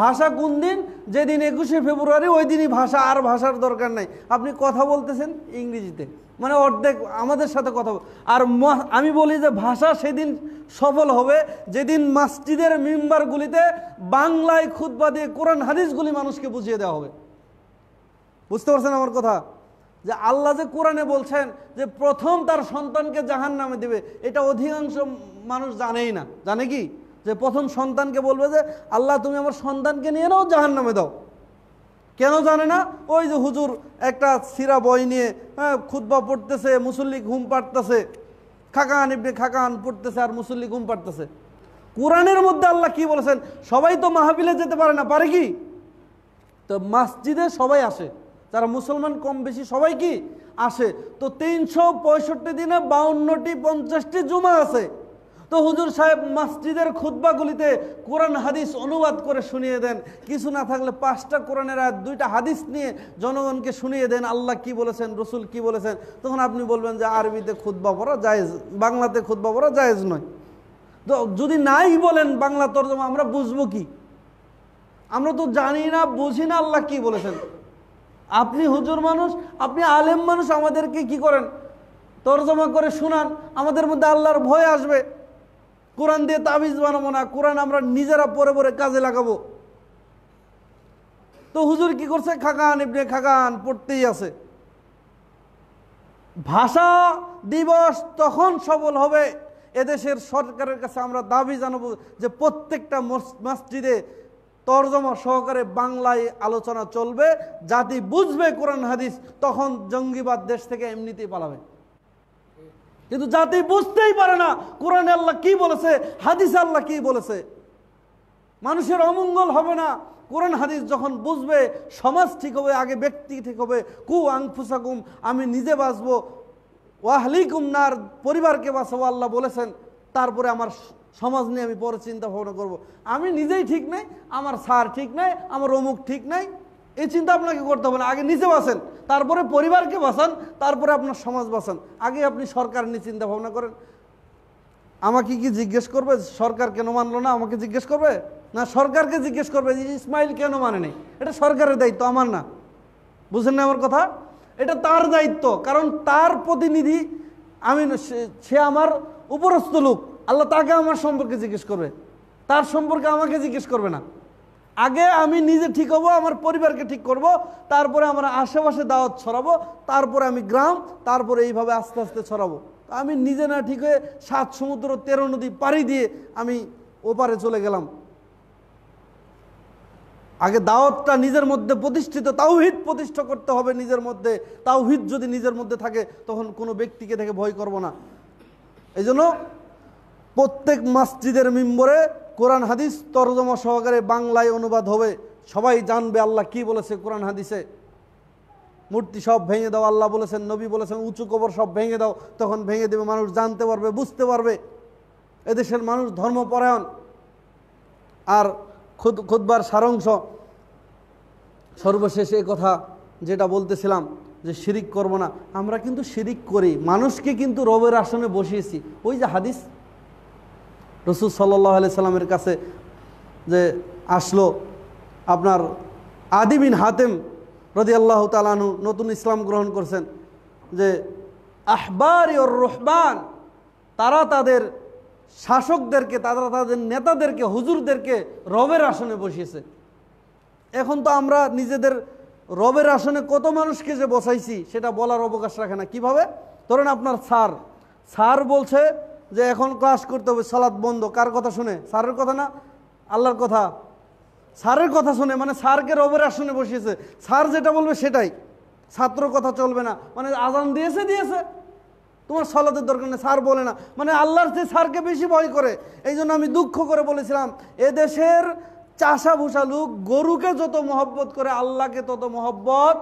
A: ভাষা কোন দিন যেদিন একুশে ফেব্রুয়ারি ওই দিনই ভাষা আর ভাষার দরকার নাই আপনি কথা বলতেছেন ইংরেজিতে মানে অর্ধেক আমাদের সাথে কথা আর আমি বলি যে ভাষা সেদিন সফল হবে যেদিন মাস্টিদের মেম্বারগুলিতে বাংলায় খুদ্া দিয়ে কোরআন হাদিসগুলি মানুষকে বুঝিয়ে দেওয়া হবে বুঝতে পারছেন আমার কথা যে আল্লাহ যে কোরআনে বলছেন যে প্রথম তার সন্তানকে জাহান নামে দেবে এটা অধিকাংশ মানুষ জানেই না জানে কি যে প্রথম সন্তানকে বলবে যে আল্লাহ তুমি আমার সন্তানকে নিয়ে নাও জাহান নামে দাও কেন জানে না ওই যে হুজুর একটা সিরা বই নিয়ে হ্যাঁ খুদবা পড়তেছে মুসল্লি ঘুম পাড়তেছে খাকান ইবনে খাকান পড়তেছে আর মুসল্লি ঘুম পাড়তেছে কোরআনের মধ্যে আল্লাহ কি বলেছেন সবাই তো মাহাবিলে যেতে পারে না পারে কি তো মসজিদে সবাই আসে যারা মুসলমান কম বেশি সবাই কি আসে তো তিনশো পঁয়ষট্টি দিনে বাউন্নটি পঞ্চাশটি জুমা আছে তো হুজুর সাহেব মসজিদের খুদ্বাগুলিতে কোরআন হাদিস অনুবাদ করে শুনিয়ে দেন কিছু না থাকলে পাঁচটা কোরআনের আয় দুইটা হাদিস নিয়ে জনগণকে শুনিয়ে দেন আল্লাহ কি বলেছেন রসুল কি বলেছেন তখন আপনি বলবেন যে আরবিতে খুদ্া পড়া জায়েজ বাংলাতে খুদ্া পড়া জায়েজ নয় তো যদি নাই বলেন বাংলা তর্জমা আমরা বুঝবো কি আমরা তো জানি না বুঝি না আল্লাহ কি বলেছেন আপনি হুজুর মানুষ আপনি আলেম মানুষ আমাদেরকে কি করেন তর্জমা করে শুনান আমাদের মধ্যে আল্লাহর ভয় আসবে কোরআন দিয়ে তাবিজ বানাবো না কোরআন আমরা নিজেরা পরে পরে কাজে লাগাবো তো হুজুর কি করছে খাগান ইবনে খাগান পড়তেই আছে ভাষা দিবস তখন সবল হবে এদেশের সরকারের কাছে আমরা দাবি জানাবো যে প্রত্যেকটা মসজিদে তর্জমা সহকারে বাংলায় আলোচনা চলবে জাতি বুঝবে কোরআন হাদিস তখন জঙ্গিবাদ দেশ থেকে এমনিতেই পালাবে কিন্তু জাতি বুঝতেই পারে না কোরআনে আল্লাহ কি বলেছে হাদিস আল্লাহ কি বলেছে মানুষের অমঙ্গল হবে না কোরআন হাদিস যখন বুঝবে সমাজ ঠিক হবে আগে ব্যক্তি ঠিক হবে কু আংফুসাকুম আমি নিজে বাঁচবো ওয়াহলিকুম নার পরিবারকে বাঁচাবো আল্লাহ বলেছেন তারপরে আমার সমাজ নিয়ে আমি পরে চিন্তা ভাবনা করবো আমি নিজেই ঠিক নাই আমার স্যার ঠিক নাই আমার অমুক ঠিক নাই এই চিন্তা আপনাকে করতে হবে না আগে নিজে বাঁচেন তারপরে পরিবারকে বাঁচান তারপরে আপনার সমাজ বাঁচান আগে আপনি সরকার নিয়ে চিন্তা ভাবনা করেন আমাকে কি জিজ্ঞেস করবে সরকার কেন মানলো না আমাকে জিজ্ঞেস করবে না সরকারকে জিজ্ঞেস করবে যে ইসমাইল কেন মানেনি এটা সরকারের দায়িত্ব আমার না বুঝেন না আমার কথা এটা তার দায়িত্ব কারণ তার প্রতিনিধি আমি সে আমার উপরস্থ লোক আল্লাহ তাকে আমার সম্পর্কে জিজ্ঞেস করবে তার সম্পর্কে আমাকে জিজ্ঞেস করবে না আগে আমি নিজে ঠিক হবো আমার পরিবারকে ঠিক করব তারপরে আমার আশেপাশে দাওয়াত ছড়াবো তারপরে আমি গ্রাম তারপরে এইভাবে আস্তে আস্তে ছড়াবো আমি নিজে না ঠিক হয়ে সাত সমুদ্র তেরো নদী পাড়ি দিয়ে আমি ওপারে চলে গেলাম আগে দাওয়াতটা নিজের মধ্যে প্রতিষ্ঠিত তাওহিদ প্রতিষ্ঠা করতে হবে নিজের মধ্যে তাওহিদ যদি নিজের মধ্যে থাকে তখন কোনো ব্যক্তিকে দেখে ভয় করব না এই প্রত্যেক মসজিদের মেম্বরে কোরআন হাদিস তরজমা সহকারে বাংলায় অনুবাদ হবে সবাই জানবে আল্লাহ কি বলেছে কোরআন হাদিসে মূর্তি সব ভেঙে দাও আল্লাহ বলেছেন নবী বলেছেন উঁচু কবর সব ভেঙে দাও তখন ভেঙে দেবে মানুষ জানতে পারবে বুঝতে পারবে এদেশের মানুষ ধর্মপরায়ণ আর খুদ খুদবার সারাংশ সর্বশেষ এ কথা যেটা বলতেছিলাম যে শিরিক করব না আমরা কিন্তু শিরিক করি মানুষকে কিন্তু রবের আসনে বসিয়েছি ওই যে হাদিস রসুল সাল্লাহ আলি সাল্লামের কাছে যে আসলো আপনার আদিমিন হাতেম রদি আল্লাহ তালানু নতুন ইসলাম গ্রহণ করছেন যে আহবার ইর রহমান তারা তাদের শাসকদেরকে তারা তাদের নেতাদেরকে হুজুরদেরকে রবের আসনে বসিয়েছে এখন তো আমরা নিজেদের রবের আসনে কত মানুষকে যে বসাইছি সেটা বলার অবকাশ রাখে না কিভাবে ধরেন আপনার স্যার স্যার বলছে যে এখন ক্লাস করতে হবে সালাদ বন্ধ কার কথা শুনে স্যারের কথা না আল্লাহর কথা স্যারের কথা শুনে মানে স্যারকে রবের আসনে বসিয়েছে স্যার যেটা বলবে সেটাই ছাত্র কথা চলবে না মানে আজান দিয়েছে দিয়েছে তোমার সলাতের দরকার নেই স্যার বলে না মানে আল্লাহর যে স্যারকে বেশি ভয় করে এই জন্য আমি দুঃখ করে বলেছিলাম এদেশের চাষা ভুষা লোক গরুকে যত মহব্বত করে আল্লাহকে তত মহব্বত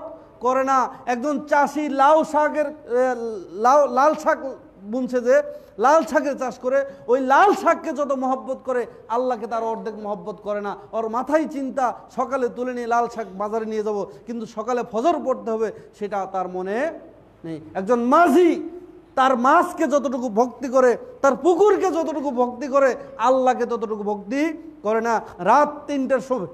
A: করে না একজন চাষি লাউ শাকের লাউ লাল শাক বুনছে যে লাল শাকের চাষ করে ওই লাল শাককে যত মহব্বত করে আল্লাহকে তার অর্ধেক মহব্বত করে না ওর মাথায় চিন্তা সকালে তুলে নিয়ে লাল শাক বাজারে নিয়ে যাব কিন্তু সকালে ফজর পড়তে হবে সেটা তার মনে নেই একজন মাঝি তার মাছকে যতটুকু ভক্তি করে তার পুকুরকে যতটুকু ভক্তি করে আল্লাহকে ততটুকু ভক্তি করে না রাত তিনটার সময়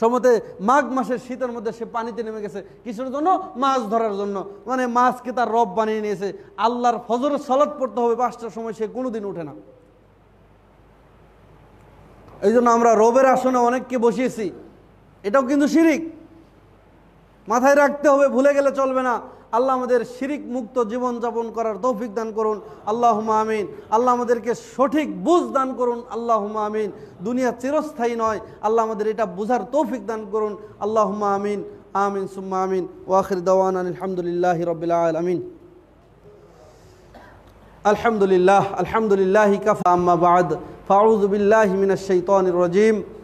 A: সমতে মাঘ মাসের শীতের মধ্যে সে পানিতে নেমে গেছে কিসের জন্য মাছ ধরার জন্য মানে মাছকে তার রব বানিয়ে নিয়েছে আল্লাহর ফজর সলাদ পড়তে হবে পাঁচটার সময় সে কোনোদিন উঠে না এই জন্য আমরা রবের আসনে অনেককে বসিয়েছি এটাও কিন্তু শিরিক মাথায় রাখতে হবে ভুলে গেলে চলবে না আল্লাহ আমাদের শিরিক মুক্ত জীবনযাপন করার তৌফিক দান করুন আল্লাহ আমিন আল্লাহ আমাদেরকে সঠিক বুঝ দান করুন আল্লাহ আমিন দুনিয়া চিরস্থায়ী নয় আল্লাহ আমাদের এটা বুঝার তৌফিক দান করুন আল্লাহ আমিন আমিন সুম্মা আমিন ওয়াখির দওয়ান আলহামদুলিল্লাহ রবিল আলমিন আলহামদুলিল্লাহ আলহামদুলিল্লাহ কাফা আম্মা বাদ ফাউজ বিল্লাহ মিনাশ শাইতানির রাজিম